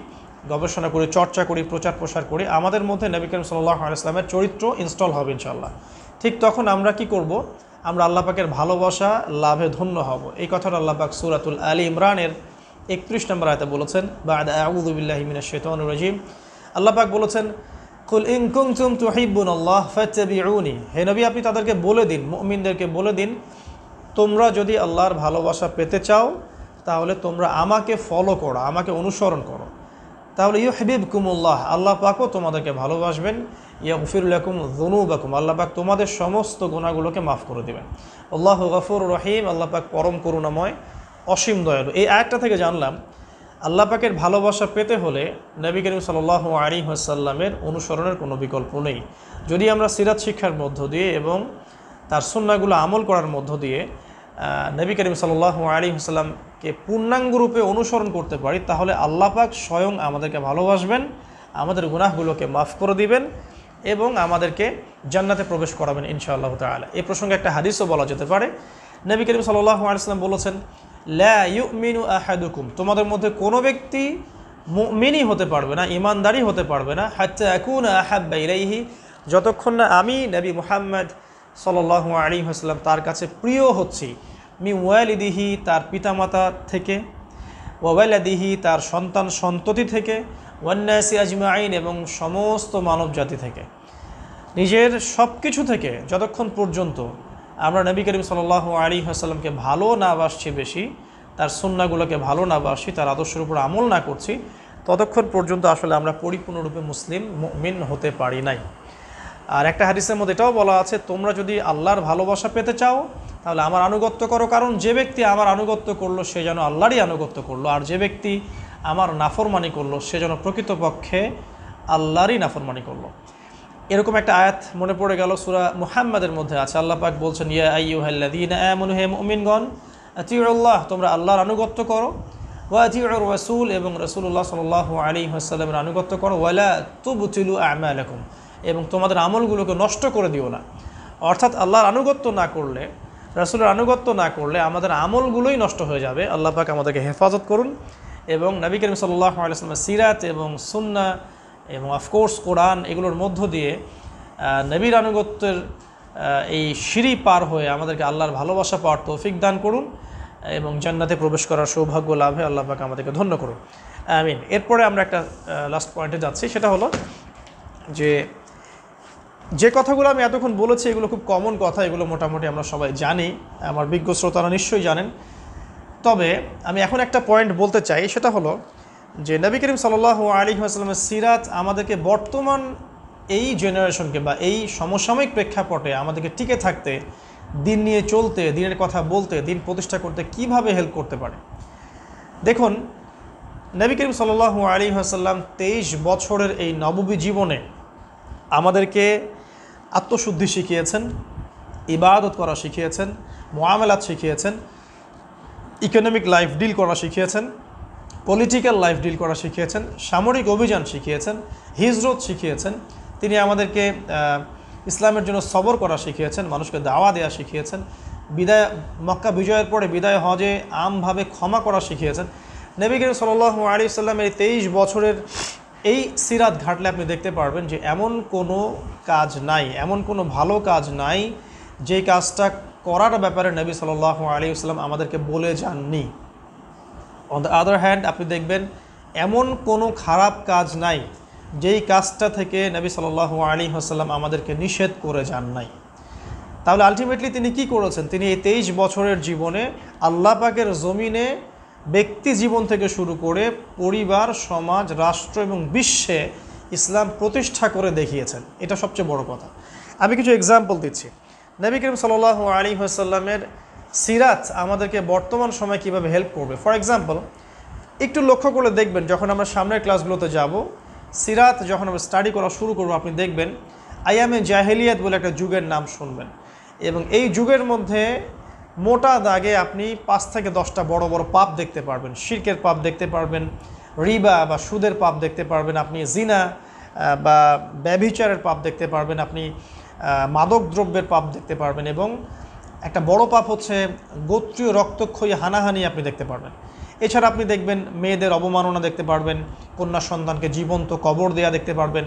গবেষণা করি চর্চা করি প্রচার প্রসার করি আমাদের মধ্যে নবী করিম সাল্লাহ আলাইসলামের চরিত্র ইনস্টল হবে ইনশাল্লাহ ঠিক তখন আমরা কি করব আমরা আল্লাপাকের ভালোবাসা লাভে ধন্য হব এই কথাটা আল্লাপাক সুরাতুল আলী ইমরানের একত্রিশ নম্বর আয়তে বলেছেন বা শেতন রাজিম আল্লাপাক বলেছেন কুল ইং কুমচুম তুহিবুন আল্লাহ ফেচেবিউনি হে নবী আপনি তাদেরকে বলে দিন মমিনদেরকে বলে দিন তোমরা যদি আল্লাহর ভালোবাসা পেতে চাও তাহলে তোমরা আমাকে ফলো করো আমাকে অনুসরণ করো তাহলে ইউ হেবিব কুমুল্লাহ আল্লাহ পাকও তোমাদেরকে ভালোবাসবেন ইয়া জনু বাকুম আল্লাহ পাক তোমাদের সমস্ত গুণাগুলোকে মাফ করে দেবেন আল্লাহ গফুর রহিম আল্লাহ পাক পরম করুণাময় অসীম দয়ালু এই আয়টা থেকে জানলাম আল্লাহ পাকের ভালোবাসা পেতে হলে নবী করিম সাল আলী হাসাল্লামের অনুসরণের কোনো বিকল্প নেই যদি আমরা সিরাত শিক্ষার মধ্য দিয়ে এবং তার সুন্নাগুলো আমল করার মধ্য দিয়ে নবী করিম সাল্লাহ আলী হাসাল্লামকে পূর্ণাঙ্গ রূপে অনুসরণ করতে পারি তাহলে আল্লাহ পাক স্বয়ং আমাদেরকে ভালোবাসবেন আমাদের গুনাহগুলোকে মাফ করে দিবেন এবং আমাদেরকে জান্নাতে প্রবেশ করাবেন ইনশাআল্লাহ তাল এ প্রসঙ্গে একটা হাদিসও বলা যেতে পারে নবী করিম সাল্লাহ আলিয়াল্লাম বলেছেন মিনু আহাদুকুম তোমাদের মধ্যে কোনো ব্যক্তি মিনি হতে পারবে না ইমানদারি হতে পারবে না হাচ্চা একুন আহাব্বা যতক্ষণ না আমি নবী মুহাম্মদ সাল্লাহ আলী হাসলাম তার কাছে প্রিয় হচ্ছি মি ওয়ালিদিহি তার পিতামাতা থেকে আদিহি তার সন্তান সন্ততি থেকে ওয়ান্নাসি আজমাইন এবং সমস্ত মানব জাতি থেকে নিজের সব কিছু থেকে যতক্ষণ পর্যন্ত আমরা নবী করিম সাল্লাহ আলী হাসলামকে ভালো না বাসছি বেশি তার সুন্নাগুলোকে ভালো না বাসছি তার আদর্শের উপর আমল না করছি ততক্ষণ পর্যন্ত আসলে আমরা পরিপূর্ণরূপে মুসলিম মিন হতে পারি নাই আর একটা হাদিসের মধ্যে এটাও বলা আছে তোমরা যদি আল্লাহর ভালোবাসা পেতে চাও তাহলে আমার আনুগত্য করো কারণ যে ব্যক্তি আমার আনুগত্য করলো সে যেন আল্লাহরই আনুগত্য করলো আর যে ব্যক্তি আমার নাফরমানি করলো সে যেন প্রকৃতপক্ষে আল্লাহরই নাফরমানি করলো এরকম একটা আয়াত মনে পড়ে গেল সুরা মুহাম্মাদের মধ্যে আছে আল্লাহ পাক বলছেন ইয়া আইয়ুহাল্লাদিন আমনু হে মুমিনগণ আতিউল্লাহ তোমরা আল্লাহর আনুগত্য করো ওয়াজিউর রসুল এবং রসুল্লাহ সাল আলী হাসাল্লামের আনুগত্য করো ওয়ালা তুবতিলু আমালাকুম এবং তোমাদের আমলগুলোকে নষ্ট করে দিও না অর্থাৎ আল্লাহর আনুগত্য না করলে রাসুলের আনুগত্য না করলে আমাদের আমলগুলোই নষ্ট হয়ে যাবে আল্লাহ পাক আমাদেরকে হেফাজত করুন এবং নবী করিম সাল্লাহ আলাইসলামের সিরাত এবং সুন্না এবং অফকোর্স কোরআন এগুলোর মধ্য দিয়ে নবীর আনুগত্যের এই সিঁড়ি পার হয়ে আমাদেরকে আল্লাহর ভালোবাসা পাওয়ার তৌফিক দান করুন এবং জান্নাতে প্রবেশ করার সৌভাগ্য লাভে আল্লাহ পাক আমাদেরকে ধন্য করুন আই মিন এরপরে আমরা একটা লাস্ট পয়েন্টে যাচ্ছি সেটা হলো যে যে কথাগুলো আমি এতক্ষণ বলেছি এগুলো খুব কমন কথা এগুলো মোটামুটি আমরা সবাই জানি আমার বিজ্ঞ শ্রোতারা নিশ্চয়ই জানেন তবে আমি এখন একটা পয়েন্ট বলতে চাই সেটা হলো যে নবী করিম সাল্লাহ আলী আসলামের সিরাত আমাদেরকে বর্তমান এই জেনারেশনকে বা এই সমসাময়িক প্রেক্ষাপটে আমাদেরকে টিকে থাকতে দিন নিয়ে চলতে দিনের কথা বলতে দিন প্রতিষ্ঠা করতে কিভাবে হেল্প করতে পারে দেখুন নবী করিম সাল্লু আলী আসাল্লাম তেইশ বছরের এই নববী জীবনে আমাদেরকে আত্মশুদ্ধি শিখিয়েছেন ইবাদত করা শিখিয়েছেন মোয়ামেলাত শিখিয়েছেন ইকোনমিক লাইফ ডিল করা শিখিয়েছেন পলিটিক্যাল লাইফ ডিল করা শিখিয়েছেন সামরিক অভিযান শিখিয়েছেন হিজরত শিখিয়েছেন তিনি আমাদেরকে ইসলামের জন্য সবর করা শিখিয়েছেন মানুষকে দাওয়া দেওয়া শিখিয়েছেন বিদায় মক্কা বিজয়ের পরে বিদায় হজে আমভাবে ক্ষমা করা শিখিয়েছেন নবী করিম আলী সাল্লামের তেইশ বছরের এই সিরাত ঘাটলে আপনি দেখতে পারবেন যে এমন কোনো কাজ নাই এমন কোনো ভালো কাজ নাই যে কাজটা করার ব্যাপারে নবী সাল আলী আসসালাম আমাদেরকে বলে যাননি অন দ্য আদার হ্যান্ড আপনি দেখবেন এমন কোনো খারাপ কাজ নাই যেই কাজটা থেকে নবী সাল্লাহ আলী হাসাল্লাম আমাদেরকে নিষেধ করে যান নাই তাহলে আলটিমেটলি তিনি কি করেছেন তিনি এই তেইশ বছরের জীবনে আল্লাহ পাকের জমিনে ব্যক্তি জীবন থেকে শুরু করে পরিবার সমাজ রাষ্ট্র এবং বিশ্বে ইসলাম প্রতিষ্ঠা করে দেখিয়েছেন এটা সবচেয়ে বড় কথা আমি কিছু এক্সাম্পল দিচ্ছি নবী করিম সাল আলী হাসাল্লামের সিরাত আমাদেরকে বর্তমান সময় কিভাবে হেল্প করবে ফর এক্সাম্পল একটু লক্ষ্য করে দেখবেন যখন আমরা সামনের ক্লাসগুলোতে যাব সিরাত যখন আমরা স্টাডি করা শুরু করব আপনি দেখবেন আইয়ামে জাহেলিয়াত বলে একটা যুগের নাম শুনবেন এবং এই যুগের মধ্যে মোটা দাগে আপনি পাঁচ থেকে দশটা বড় বড় পাপ দেখতে পারবেন শির্কের পাপ দেখতে পারবেন রিবা বা সুদের পাপ দেখতে পারবেন আপনি জিনা বা ব্যভিচারের পাপ দেখতে পারবেন আপনি মাদক দ্রব্যের পাপ দেখতে পারবেন এবং একটা বড় পাপ হচ্ছে গোত্রীয় রক্তক্ষয়ী হানাহানি আপনি দেখতে পারবেন এছাড়া আপনি দেখবেন মেয়েদের অবমাননা দেখতে পারবেন কন্যা সন্তানকে জীবন্ত কবর দেয়া দেখতে পারবেন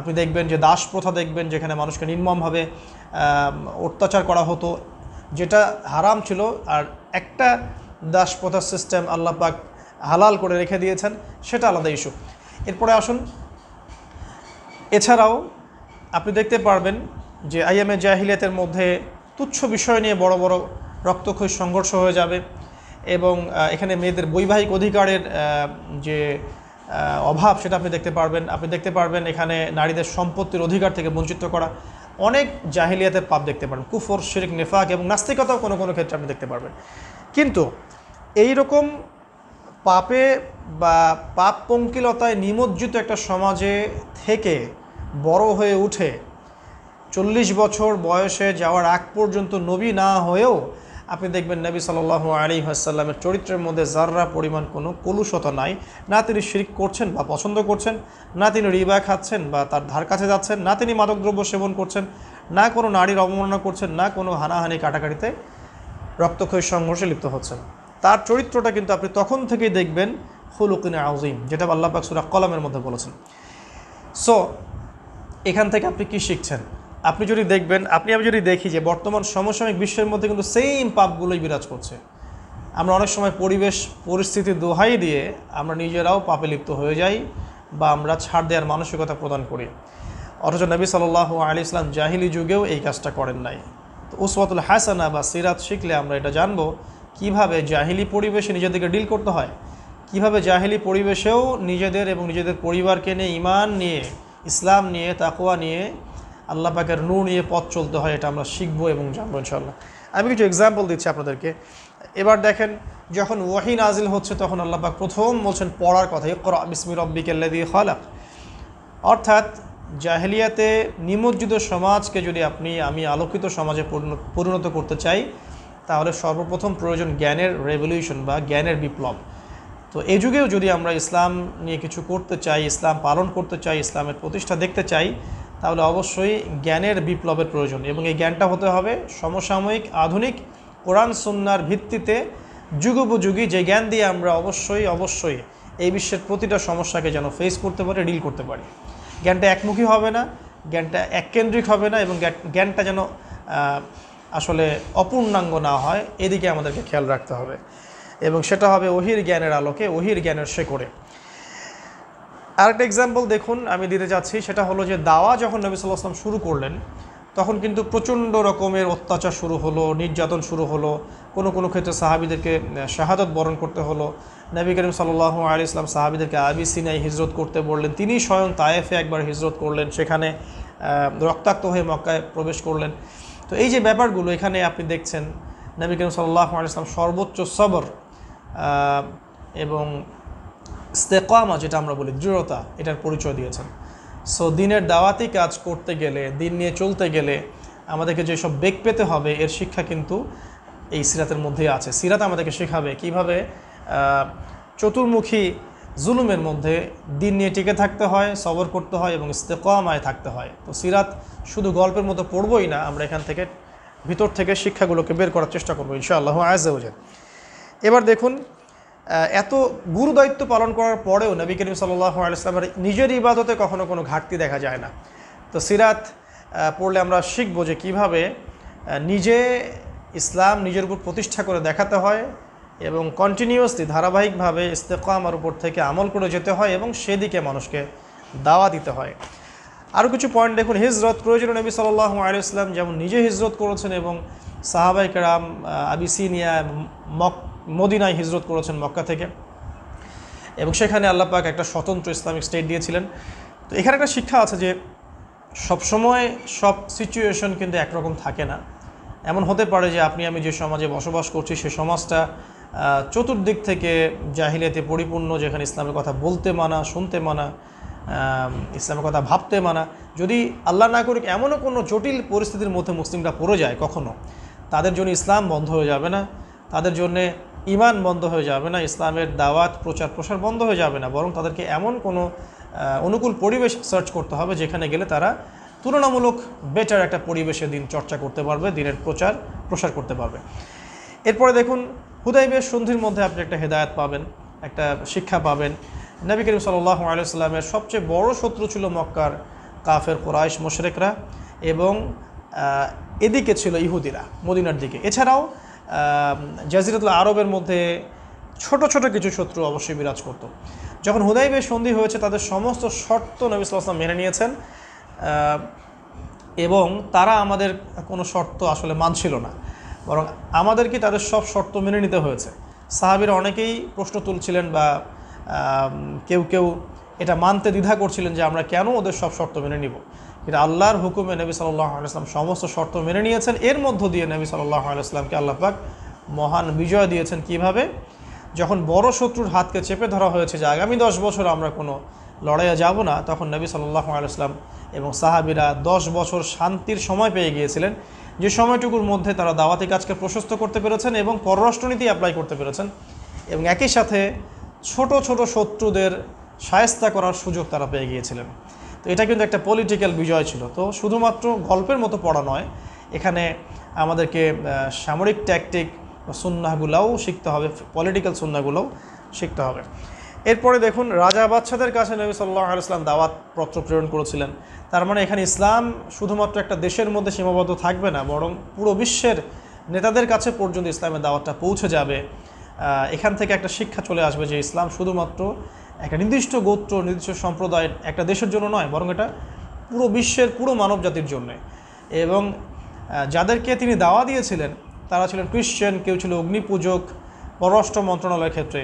আপনি দেখবেন যে দাস প্রথা দেখবেন যেখানে মানুষকে নির্মমভাবে অত্যাচার করা হতো যেটা হারাম ছিল আর একটা দাসপ্রথার সিস্টেম আল্লাহ পাক হালাল করে রেখে দিয়েছেন সেটা আলাদা ইস্যু এরপরে আসুন এছাড়াও আপনি দেখতে পারবেন যে আইএমএ জাহিলিয়াতের মধ্যে তুচ্ছ বিষয় নিয়ে বড় বড় রক্তক্ষয় সংঘর্ষ হয়ে যাবে এবং এখানে মেয়েদের বৈবাহিক অধিকারের যে অভাব সেটা আপনি দেখতে পারবেন আপনি দেখতে পারবেন এখানে নারীদের সম্পত্তির অধিকার থেকে বঞ্চিত করা অনেক জাহিলিয়াতের পাপ দেখতে পারবেন কুফর শিরিক নেফাক এবং নাস্তিকতাও কোনো কোনো ক্ষেত্রে আপনি দেখতে পারবেন কিন্তু এই রকম পাপে বা পাপ পঙ্কিলতায় নিমজ্জিত একটা সমাজে থেকে বড় হয়ে উঠে চল্লিশ বছর বয়সে যাওয়ার আগ পর্যন্ত নবী না হয়েও আপনি দেখবেন নবী সাল্লাহ আলী আসাল্লামের চরিত্রের মধ্যে যাররা পরিমাণ কোনো কলুষতা নাই না তিনি শিরিক করছেন বা পছন্দ করছেন না তিনি রিবা খাচ্ছেন বা তার ধার কাছে যাচ্ছেন না তিনি মাদকদ্রব্য সেবন করছেন না কোনো নারীর অবমাননা করছেন না কোনো হানাহানি কাটাকাটিতে রক্তক্ষয়ী সংঘর্ষে লিপ্ত হচ্ছেন তার চরিত্রটা কিন্তু আপনি তখন থেকেই দেখবেন হুলুকিন আউজিম যেটা আল্লাহ বাকসুরা কলমের কলামের মধ্যে বলেছেন সো এখান থেকে আপনি কি শিখছেন আপনি যদি দেখবেন আপনি আমি যদি দেখি যে বর্তমান সমসাময়িক বিশ্বের মধ্যে কিন্তু সেম পাপগুলোই বিরাজ করছে আমরা অনেক সময় পরিবেশ পরিস্থিতি দোহাই দিয়ে আমরা নিজেরাও পাপে লিপ্ত হয়ে যাই বা আমরা ছাড় দেওয়ার মানসিকতা প্রদান করি অথচ নবী সাল আলী ইসলাম জাহিলি যুগেও এই কাজটা করেন নাই তো উসমাতুল হাসানা বা সিরাত শিখলে আমরা এটা জানবো কিভাবে জাহিলি পরিবেশে নিজেদেরকে ডিল করতে হয় কিভাবে জাহিলি পরিবেশেও নিজেদের এবং নিজেদের পরিবারকে নিয়ে ইমান নিয়ে ইসলাম নিয়ে তাকুয়া নিয়ে আল্লাহ পাকের নূ নিয়ে পথ চলতে হয় এটা আমরা শিখবো এবং জানবো ইনশাল্লাহ আমি কিছু এক্সাম্পল দিচ্ছি আপনাদেরকে এবার দেখেন যখন ওয়াহিন আজিল হচ্ছে তখন আল্লাহ পাক প্রথম বলছেন পড়ার কথা ইকরা বিসমি দিয়ে খালাক অর্থাৎ জাহেলিয়াতে নিমজ্জিত সমাজকে যদি আপনি আমি আলোকিত সমাজে পরিণত করতে চাই তাহলে সর্বপ্রথম প্রয়োজন জ্ঞানের রেভলিউশন বা জ্ঞানের বিপ্লব তো এ যুগেও যদি আমরা ইসলাম নিয়ে কিছু করতে চাই ইসলাম পালন করতে চাই ইসলামের প্রতিষ্ঠা দেখতে চাই তাহলে অবশ্যই জ্ঞানের বিপ্লবের প্রয়োজন এবং এই জ্ঞানটা হতে হবে সমসাময়িক আধুনিক কোরআন সুন্নার ভিত্তিতে যুগোপযোগী যে জ্ঞান দিয়ে আমরা অবশ্যই অবশ্যই এই বিশ্বের প্রতিটা সমস্যাকে যেন ফেস করতে পারি ডিল করতে পারি জ্ঞানটা একমুখী হবে না জ্ঞানটা এককেন্দ্রিক হবে না এবং জ্ঞানটা যেন আসলে অপূর্ণাঙ্গ না হয় এদিকে আমাদেরকে খেয়াল রাখতে হবে এবং সেটা হবে ওহির জ্ঞানের আলোকে ওহির জ্ঞানের শেকড়ে আরেকটা এক্সাম্পল দেখুন আমি দিতে চাচ্ছি সেটা হলো যে দাওয়া যখন নবী সাল্লাহ আসলাম শুরু করলেন তখন কিন্তু প্রচণ্ড রকমের অত্যাচার শুরু হলো নির্যাতন শুরু হলো কোনো কোনো ক্ষেত্রে সাহাবিদেরকে শাহাদত বরণ করতে হলো নবী করিম সাল্লাহ আলি ইসলাম সাহাবিদেরকে আবি সিনাই হিজরত করতে বললেন তিনি স্বয়ং তায়েফে একবার হিজরত করলেন সেখানে রক্তাক্ত হয়ে মক্কায় প্রবেশ করলেন তো এই যে ব্যাপারগুলো এখানে আপনি দেখছেন নবী করিম সাল্লাহ আলি ইসলাম সর্বোচ্চ সবর এবং স্তেকামা যেটা আমরা বলি দৃঢ়তা এটার পরিচয় দিয়েছেন সো দিনের দাওয়াতি কাজ করতে গেলে দিন নিয়ে চলতে গেলে আমাদেরকে যেসব বেগ পেতে হবে এর শিক্ষা কিন্তু এই সিরাতের মধ্যেই আছে সিরাত আমাদেরকে শেখাবে কিভাবে চতুর্মুখী জুলুমের মধ্যে দিন নিয়ে টিকে থাকতে হয় সবর করতে হয় এবং ইস্তেকমায় থাকতে হয় তো সিরাত শুধু গল্পের মতো পড়বই না আমরা এখান থেকে ভিতর থেকে শিক্ষাগুলোকে বের করার চেষ্টা করবো ইনশাআল্লাহ আজ এবার দেখুন এত গুরু দায়িত্ব পালন করার পরেও নবী করিম সাল্লাহ আলাইসলামের নিজের ইবাদতে কখনো কোনো ঘাটতি দেখা যায় না তো সিরাত পড়লে আমরা শিখব যে কীভাবে নিজে ইসলাম নিজের উপর প্রতিষ্ঠা করে দেখাতে হয় এবং কন্টিনিউসলি ধারাবাহিকভাবে ইস্তেকামার উপর থেকে আমল করে যেতে হয় এবং সেদিকে মানুষকে দাওয়া দিতে হয় আরও কিছু পয়েন্ট দেখুন হিজরত প্রয়োজন নবী সাল্লাহ আলাইসলাম যেমন নিজে হিজরত করেছেন এবং সাহাবাইকেরাম আবিসিনিয়া মক মদিনায় হিজরত করেছেন মক্কা থেকে এবং সেখানে আল্লাপাক একটা স্বতন্ত্র ইসলামিক স্টেট দিয়েছিলেন তো এখানে একটা শিক্ষা আছে যে সবসময় সব সিচুয়েশন কিন্তু একরকম থাকে না এমন হতে পারে যে আপনি আমি যে সমাজে বসবাস করছি সে সমাজটা চতুর্দিক থেকে জাহিলিয়াতে পরিপূর্ণ যেখানে ইসলামের কথা বলতে মানা শুনতে মানা ইসলামের কথা ভাবতে মানা যদি আল্লাহ না করুক এমনও কোনো জটিল পরিস্থিতির মধ্যে মুসলিমরা পড়ে যায় কখনো তাদের জন্য ইসলাম বন্ধ হয়ে যাবে না তাদের জন্যে ইমান বন্ধ হয়ে যাবে না ইসলামের দাওয়াত প্রচার প্রসার বন্ধ হয়ে যাবে না বরং তাদেরকে এমন কোনো অনুকূল পরিবেশ সার্চ করতে হবে যেখানে গেলে তারা তুলনামূলক বেটার একটা পরিবেশে দিন চর্চা করতে পারবে দিনের প্রচার প্রসার করতে পারবে এরপরে দেখুন হুদাইবের সন্ধির মধ্যে আপনি একটা হেদায়ত পাবেন একটা শিক্ষা পাবেন নবী করিম সাল্লাহ আলাইসাল্লামের সবচেয়ে বড় শত্রু ছিল মক্কার কাফের কোরআশ মোশরেকরা এবং এদিকে ছিল ইহুদিরা মদিনার দিকে এছাড়াও জাজিরাতুল আরবের মধ্যে ছোট ছোট কিছু শত্রু অবশ্যই বিরাজ করত। যখন হুদাইবে সন্ধি হয়েছে তাদের সমস্ত শর্ত নবী সাল্লাম মেনে নিয়েছেন এবং তারা আমাদের কোনো শর্ত আসলে মানছিল না বরং আমাদেরকে তাদের সব শর্ত মেনে নিতে হয়েছে সাহাবিরা অনেকেই প্রশ্ন তুলছিলেন বা কেউ কেউ এটা মানতে দ্বিধা করছিলেন যে আমরা কেন ওদের সব শর্ত মেনে নিব এটা আল্লাহর হুকুমে নবী সাল্লাম সমস্ত শর্ত মেনে নিয়েছেন এর মধ্য দিয়ে নবী সাল্লাহ আলাইসলামকে আল্লাপাক মহান বিজয় দিয়েছেন কিভাবে যখন বড় শত্রুর হাতকে চেপে ধরা হয়েছে যে আগামী দশ বছর আমরা কোনো লড়াইয়ে যাব না তখন নবী সাল্লাহ আলাইসলাম এবং সাহাবিরা দশ বছর শান্তির সময় পেয়ে গিয়েছিলেন যে সময়টুকুর মধ্যে তারা দাওয়াতি কাজকে প্রশস্ত করতে পেরেছেন এবং পররাষ্ট্রনীতি অ্যাপ্লাই করতে পেরেছেন এবং একই সাথে ছোট ছোট শত্রুদের সায়স্তা করার সুযোগ তারা পেয়ে গিয়েছিলেন তো এটা কিন্তু একটা পলিটিক্যাল বিজয় ছিল তো শুধুমাত্র গল্পের মতো পড়া নয় এখানে আমাদেরকে সামরিক ট্যাকটিক সুন্নাগুলাও শিখতে হবে পলিটিক্যাল সুন্নাগুলোও শিখতে হবে এরপরে দেখুন রাজা বাচ্চাদের কাছে নবী সাল্লাহ ইসলাম দাওয়াত পত্র প্রেরণ করেছিলেন তার মানে এখানে ইসলাম শুধুমাত্র একটা দেশের মধ্যে সীমাবদ্ধ থাকবে না বরং পুরো বিশ্বের নেতাদের কাছে পর্যন্ত ইসলামের দাওয়াতটা পৌঁছে যাবে এখান থেকে একটা শিক্ষা চলে আসবে যে ইসলাম শুধুমাত্র একটা নির্দিষ্ট গোত্র নির্দিষ্ট সম্প্রদায়ের একটা দেশের জন্য নয় বরং এটা পুরো বিশ্বের পুরো মানব জাতির জন্যে এবং যাদেরকে তিনি দাওয়া দিয়েছিলেন তারা ছিলেন ক্রিশ্চিয়ান কেউ ছিল অগ্নিপূজক পররাষ্ট্র মন্ত্রণালয়ের ক্ষেত্রে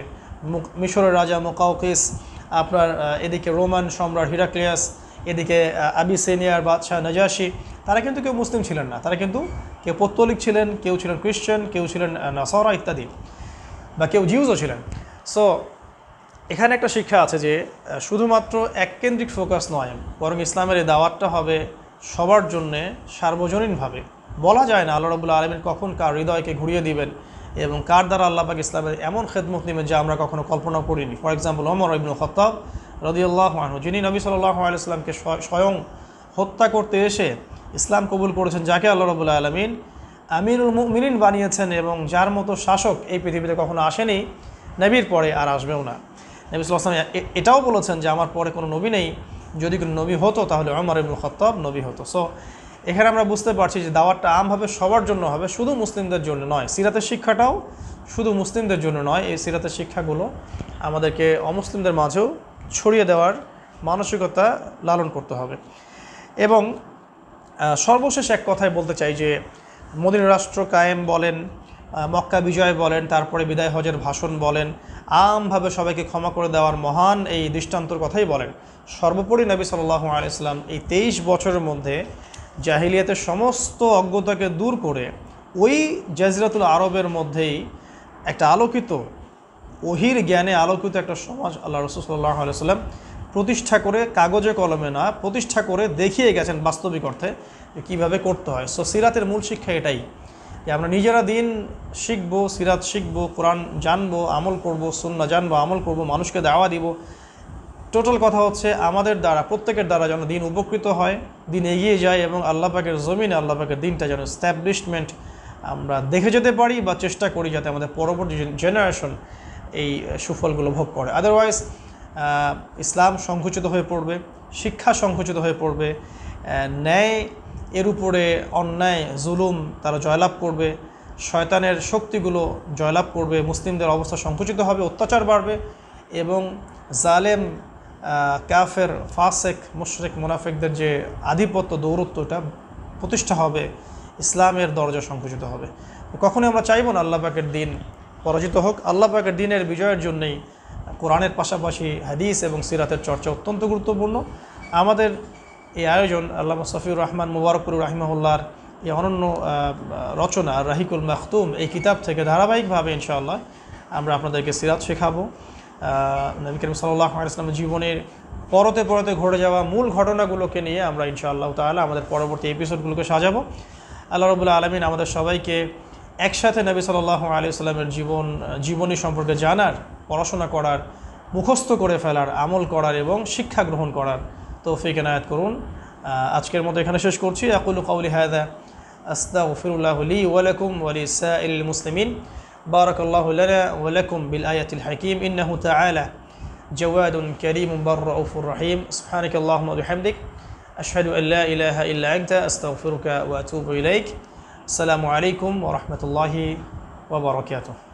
মিশরের রাজা মোকাউকিস আপনার এদিকে রোমান সম্রাট হিরাক্লিয়াস এদিকে আবিসেনিয়ার বাদশাহ নজাসি তারা কিন্তু কেউ মুসলিম ছিলেন না তারা কিন্তু কেউ পত্তলিক ছিলেন কেউ ছিলেন খ্রিশ্চান কেউ ছিলেন নাসরা ইত্যাদি বা কেউ জিউজও ছিলেন সো এখানে একটা শিক্ষা আছে যে শুধুমাত্র এককেন্দ্রিক ফোকাস নয় বরং ইসলামের এই দাওয়াতটা হবে সবার জন্যে সার্বজনীনভাবে বলা যায় না আল্লাহ রবুল্লা আলমিন কখন কার হৃদয়কে ঘুরিয়ে দিবেন এবং কার দ্বারা আল্লাপাক ইসলামের এমন খেদমত নেবেন যা আমরা কখনো কল্পনা করিনি ফর এক্সাম্পল ওমর ইবনুল খত্তাব রদিউল্লাহ আনহু যিনি নবী সাল্লাহ আলাইসলামকে স্বয়ং হত্যা করতে এসে ইসলাম কবুল করেছেন যাকে আল্লাহ রবুল্লা আলমিন আমিরুল মিনিন বানিয়েছেন এবং যার মতো শাসক এই পৃথিবীতে কখনো আসেনি নবীর পরে আর আসবেও না নবীলাম এটাও বলেছেন যে আমার পরে কোনো নবী নেই যদি কোনো নবী হতো তাহলে আমার ইবনুল খত্তাব নবী হতো সো এখানে আমরা বুঝতে পারছি যে দাওয়াতটা আমভাবে সবার জন্য হবে শুধু মুসলিমদের জন্য নয় সিরাতের শিক্ষাটাও শুধু মুসলিমদের জন্য নয় এই সিরাতের শিক্ষাগুলো আমাদেরকে অমুসলিমদের মাঝেও ছড়িয়ে দেওয়ার মানসিকতা লালন করতে হবে এবং সর্বশেষ এক কথায় বলতে চাই যে মোদিন রাষ্ট্র কায়েম বলেন মক্কা বিজয় বলেন তারপরে বিদায় হজের ভাষণ বলেন আমভাবে সবাইকে ক্ষমা করে দেওয়ার মহান এই দৃষ্টান্তর কথাই বলেন সর্বোপরি নবী সাল্লাহ আলাইসলাম এই তেইশ বছরের মধ্যে জাহিলিয়াতের সমস্ত অজ্ঞতাকে দূর করে ওই জাজিরাতুল আরবের মধ্যেই একটা আলোকিত ওহির জ্ঞানে আলোকিত একটা সমাজ আল্লাহ রসুল্লাহ আলাইসাল্লাম প্রতিষ্ঠা করে কাগজে কলমে না প্রতিষ্ঠা করে দেখিয়ে গেছেন বাস্তবিক অর্থে কীভাবে করতে হয় সো সিরাতের মূল শিক্ষা এটাই যে আমরা নিজেরা দিন শিখব সিরাত শিখব কোরআন জানবো আমল করব সুন্না জানবো আমল করব মানুষকে দাওয়া দিব টোটাল কথা হচ্ছে আমাদের দ্বারা প্রত্যেকের দ্বারা যেন দিন উপকৃত হয় দিন এগিয়ে যায় এবং আল্লাহ পাকের জমিনে আল্লাহ পাকের দিনটা যেন স্ট্যাবলিশমেন্ট আমরা দেখে যেতে পারি বা চেষ্টা করি যাতে আমাদের পরবর্তী জেনারেশন এই সুফলগুলো ভোগ করে আদারওয়াইজ ইসলাম সংকুচিত হয়ে পড়বে শিক্ষা সংকুচিত হয়ে পড়বে ন্যায় এর উপরে অন্যায় জুলুম তারা জয়লাভ করবে শয়তানের শক্তিগুলো জয়লাভ করবে মুসলিমদের অবস্থা সংকুচিত হবে অত্যাচার বাড়বে এবং জালেম ক্যাফের ফাসেক মুশরেক মুনাফেকদের যে আধিপত্য দৌরত্বটা প্রতিষ্ঠা হবে ইসলামের দরজা সংকুচিত হবে কখনই আমরা চাইব না আল্লাহ পাকের দিন পরাজিত হোক আল্লাহ পাকের দিনের বিজয়ের জন্যেই কোরআনের পাশাপাশি হাদিস এবং সিরাতের চর্চা অত্যন্ত গুরুত্বপূর্ণ আমাদের এই আয়োজন আল্লাহ সফিউর রহমান মুবারকুর রাহিমাহুল্লার এই অনন্য রচনা রাহিকুল মাহতুম এই কিতাব থেকে ধারাবাহিকভাবে ইনশাআল্লাহ আমরা আপনাদেরকে সিরাত শেখাবো নবী সাল্লাহ ইসলামের জীবনের পরতে পরতে ঘটে যাওয়া মূল ঘটনাগুলোকে নিয়ে আমরা ইনশাআল্লাহ তাহলে আমাদের পরবর্তী এপিসোডগুলোকে সাজাবো আল্লাহ রবুল্লা আলমিন আমাদের সবাইকে একসাথে নবী সাল্লাহ আলি সাল্লামের জীবন জীবনী সম্পর্কে জানার পড়াশোনা করার মুখস্থ করে ফেলার আমল করার এবং শিক্ষা গ্রহণ করার توفيق এনায়াত كرون আজকের মতো এখানে শেষ করছি أقول قولي هذا أستغفر الله لي ولكم ولسائر المسلمين بارك الله لنا ولكم بالآية الحكيم إنه تعالى جواد كريم بر رؤوف رحيم سبحانك اللهم وبحمدك أشهد أن لا إله إلا أنت أستغفرك وأتوب إليك السلام عليكم ورحمة الله وبركاته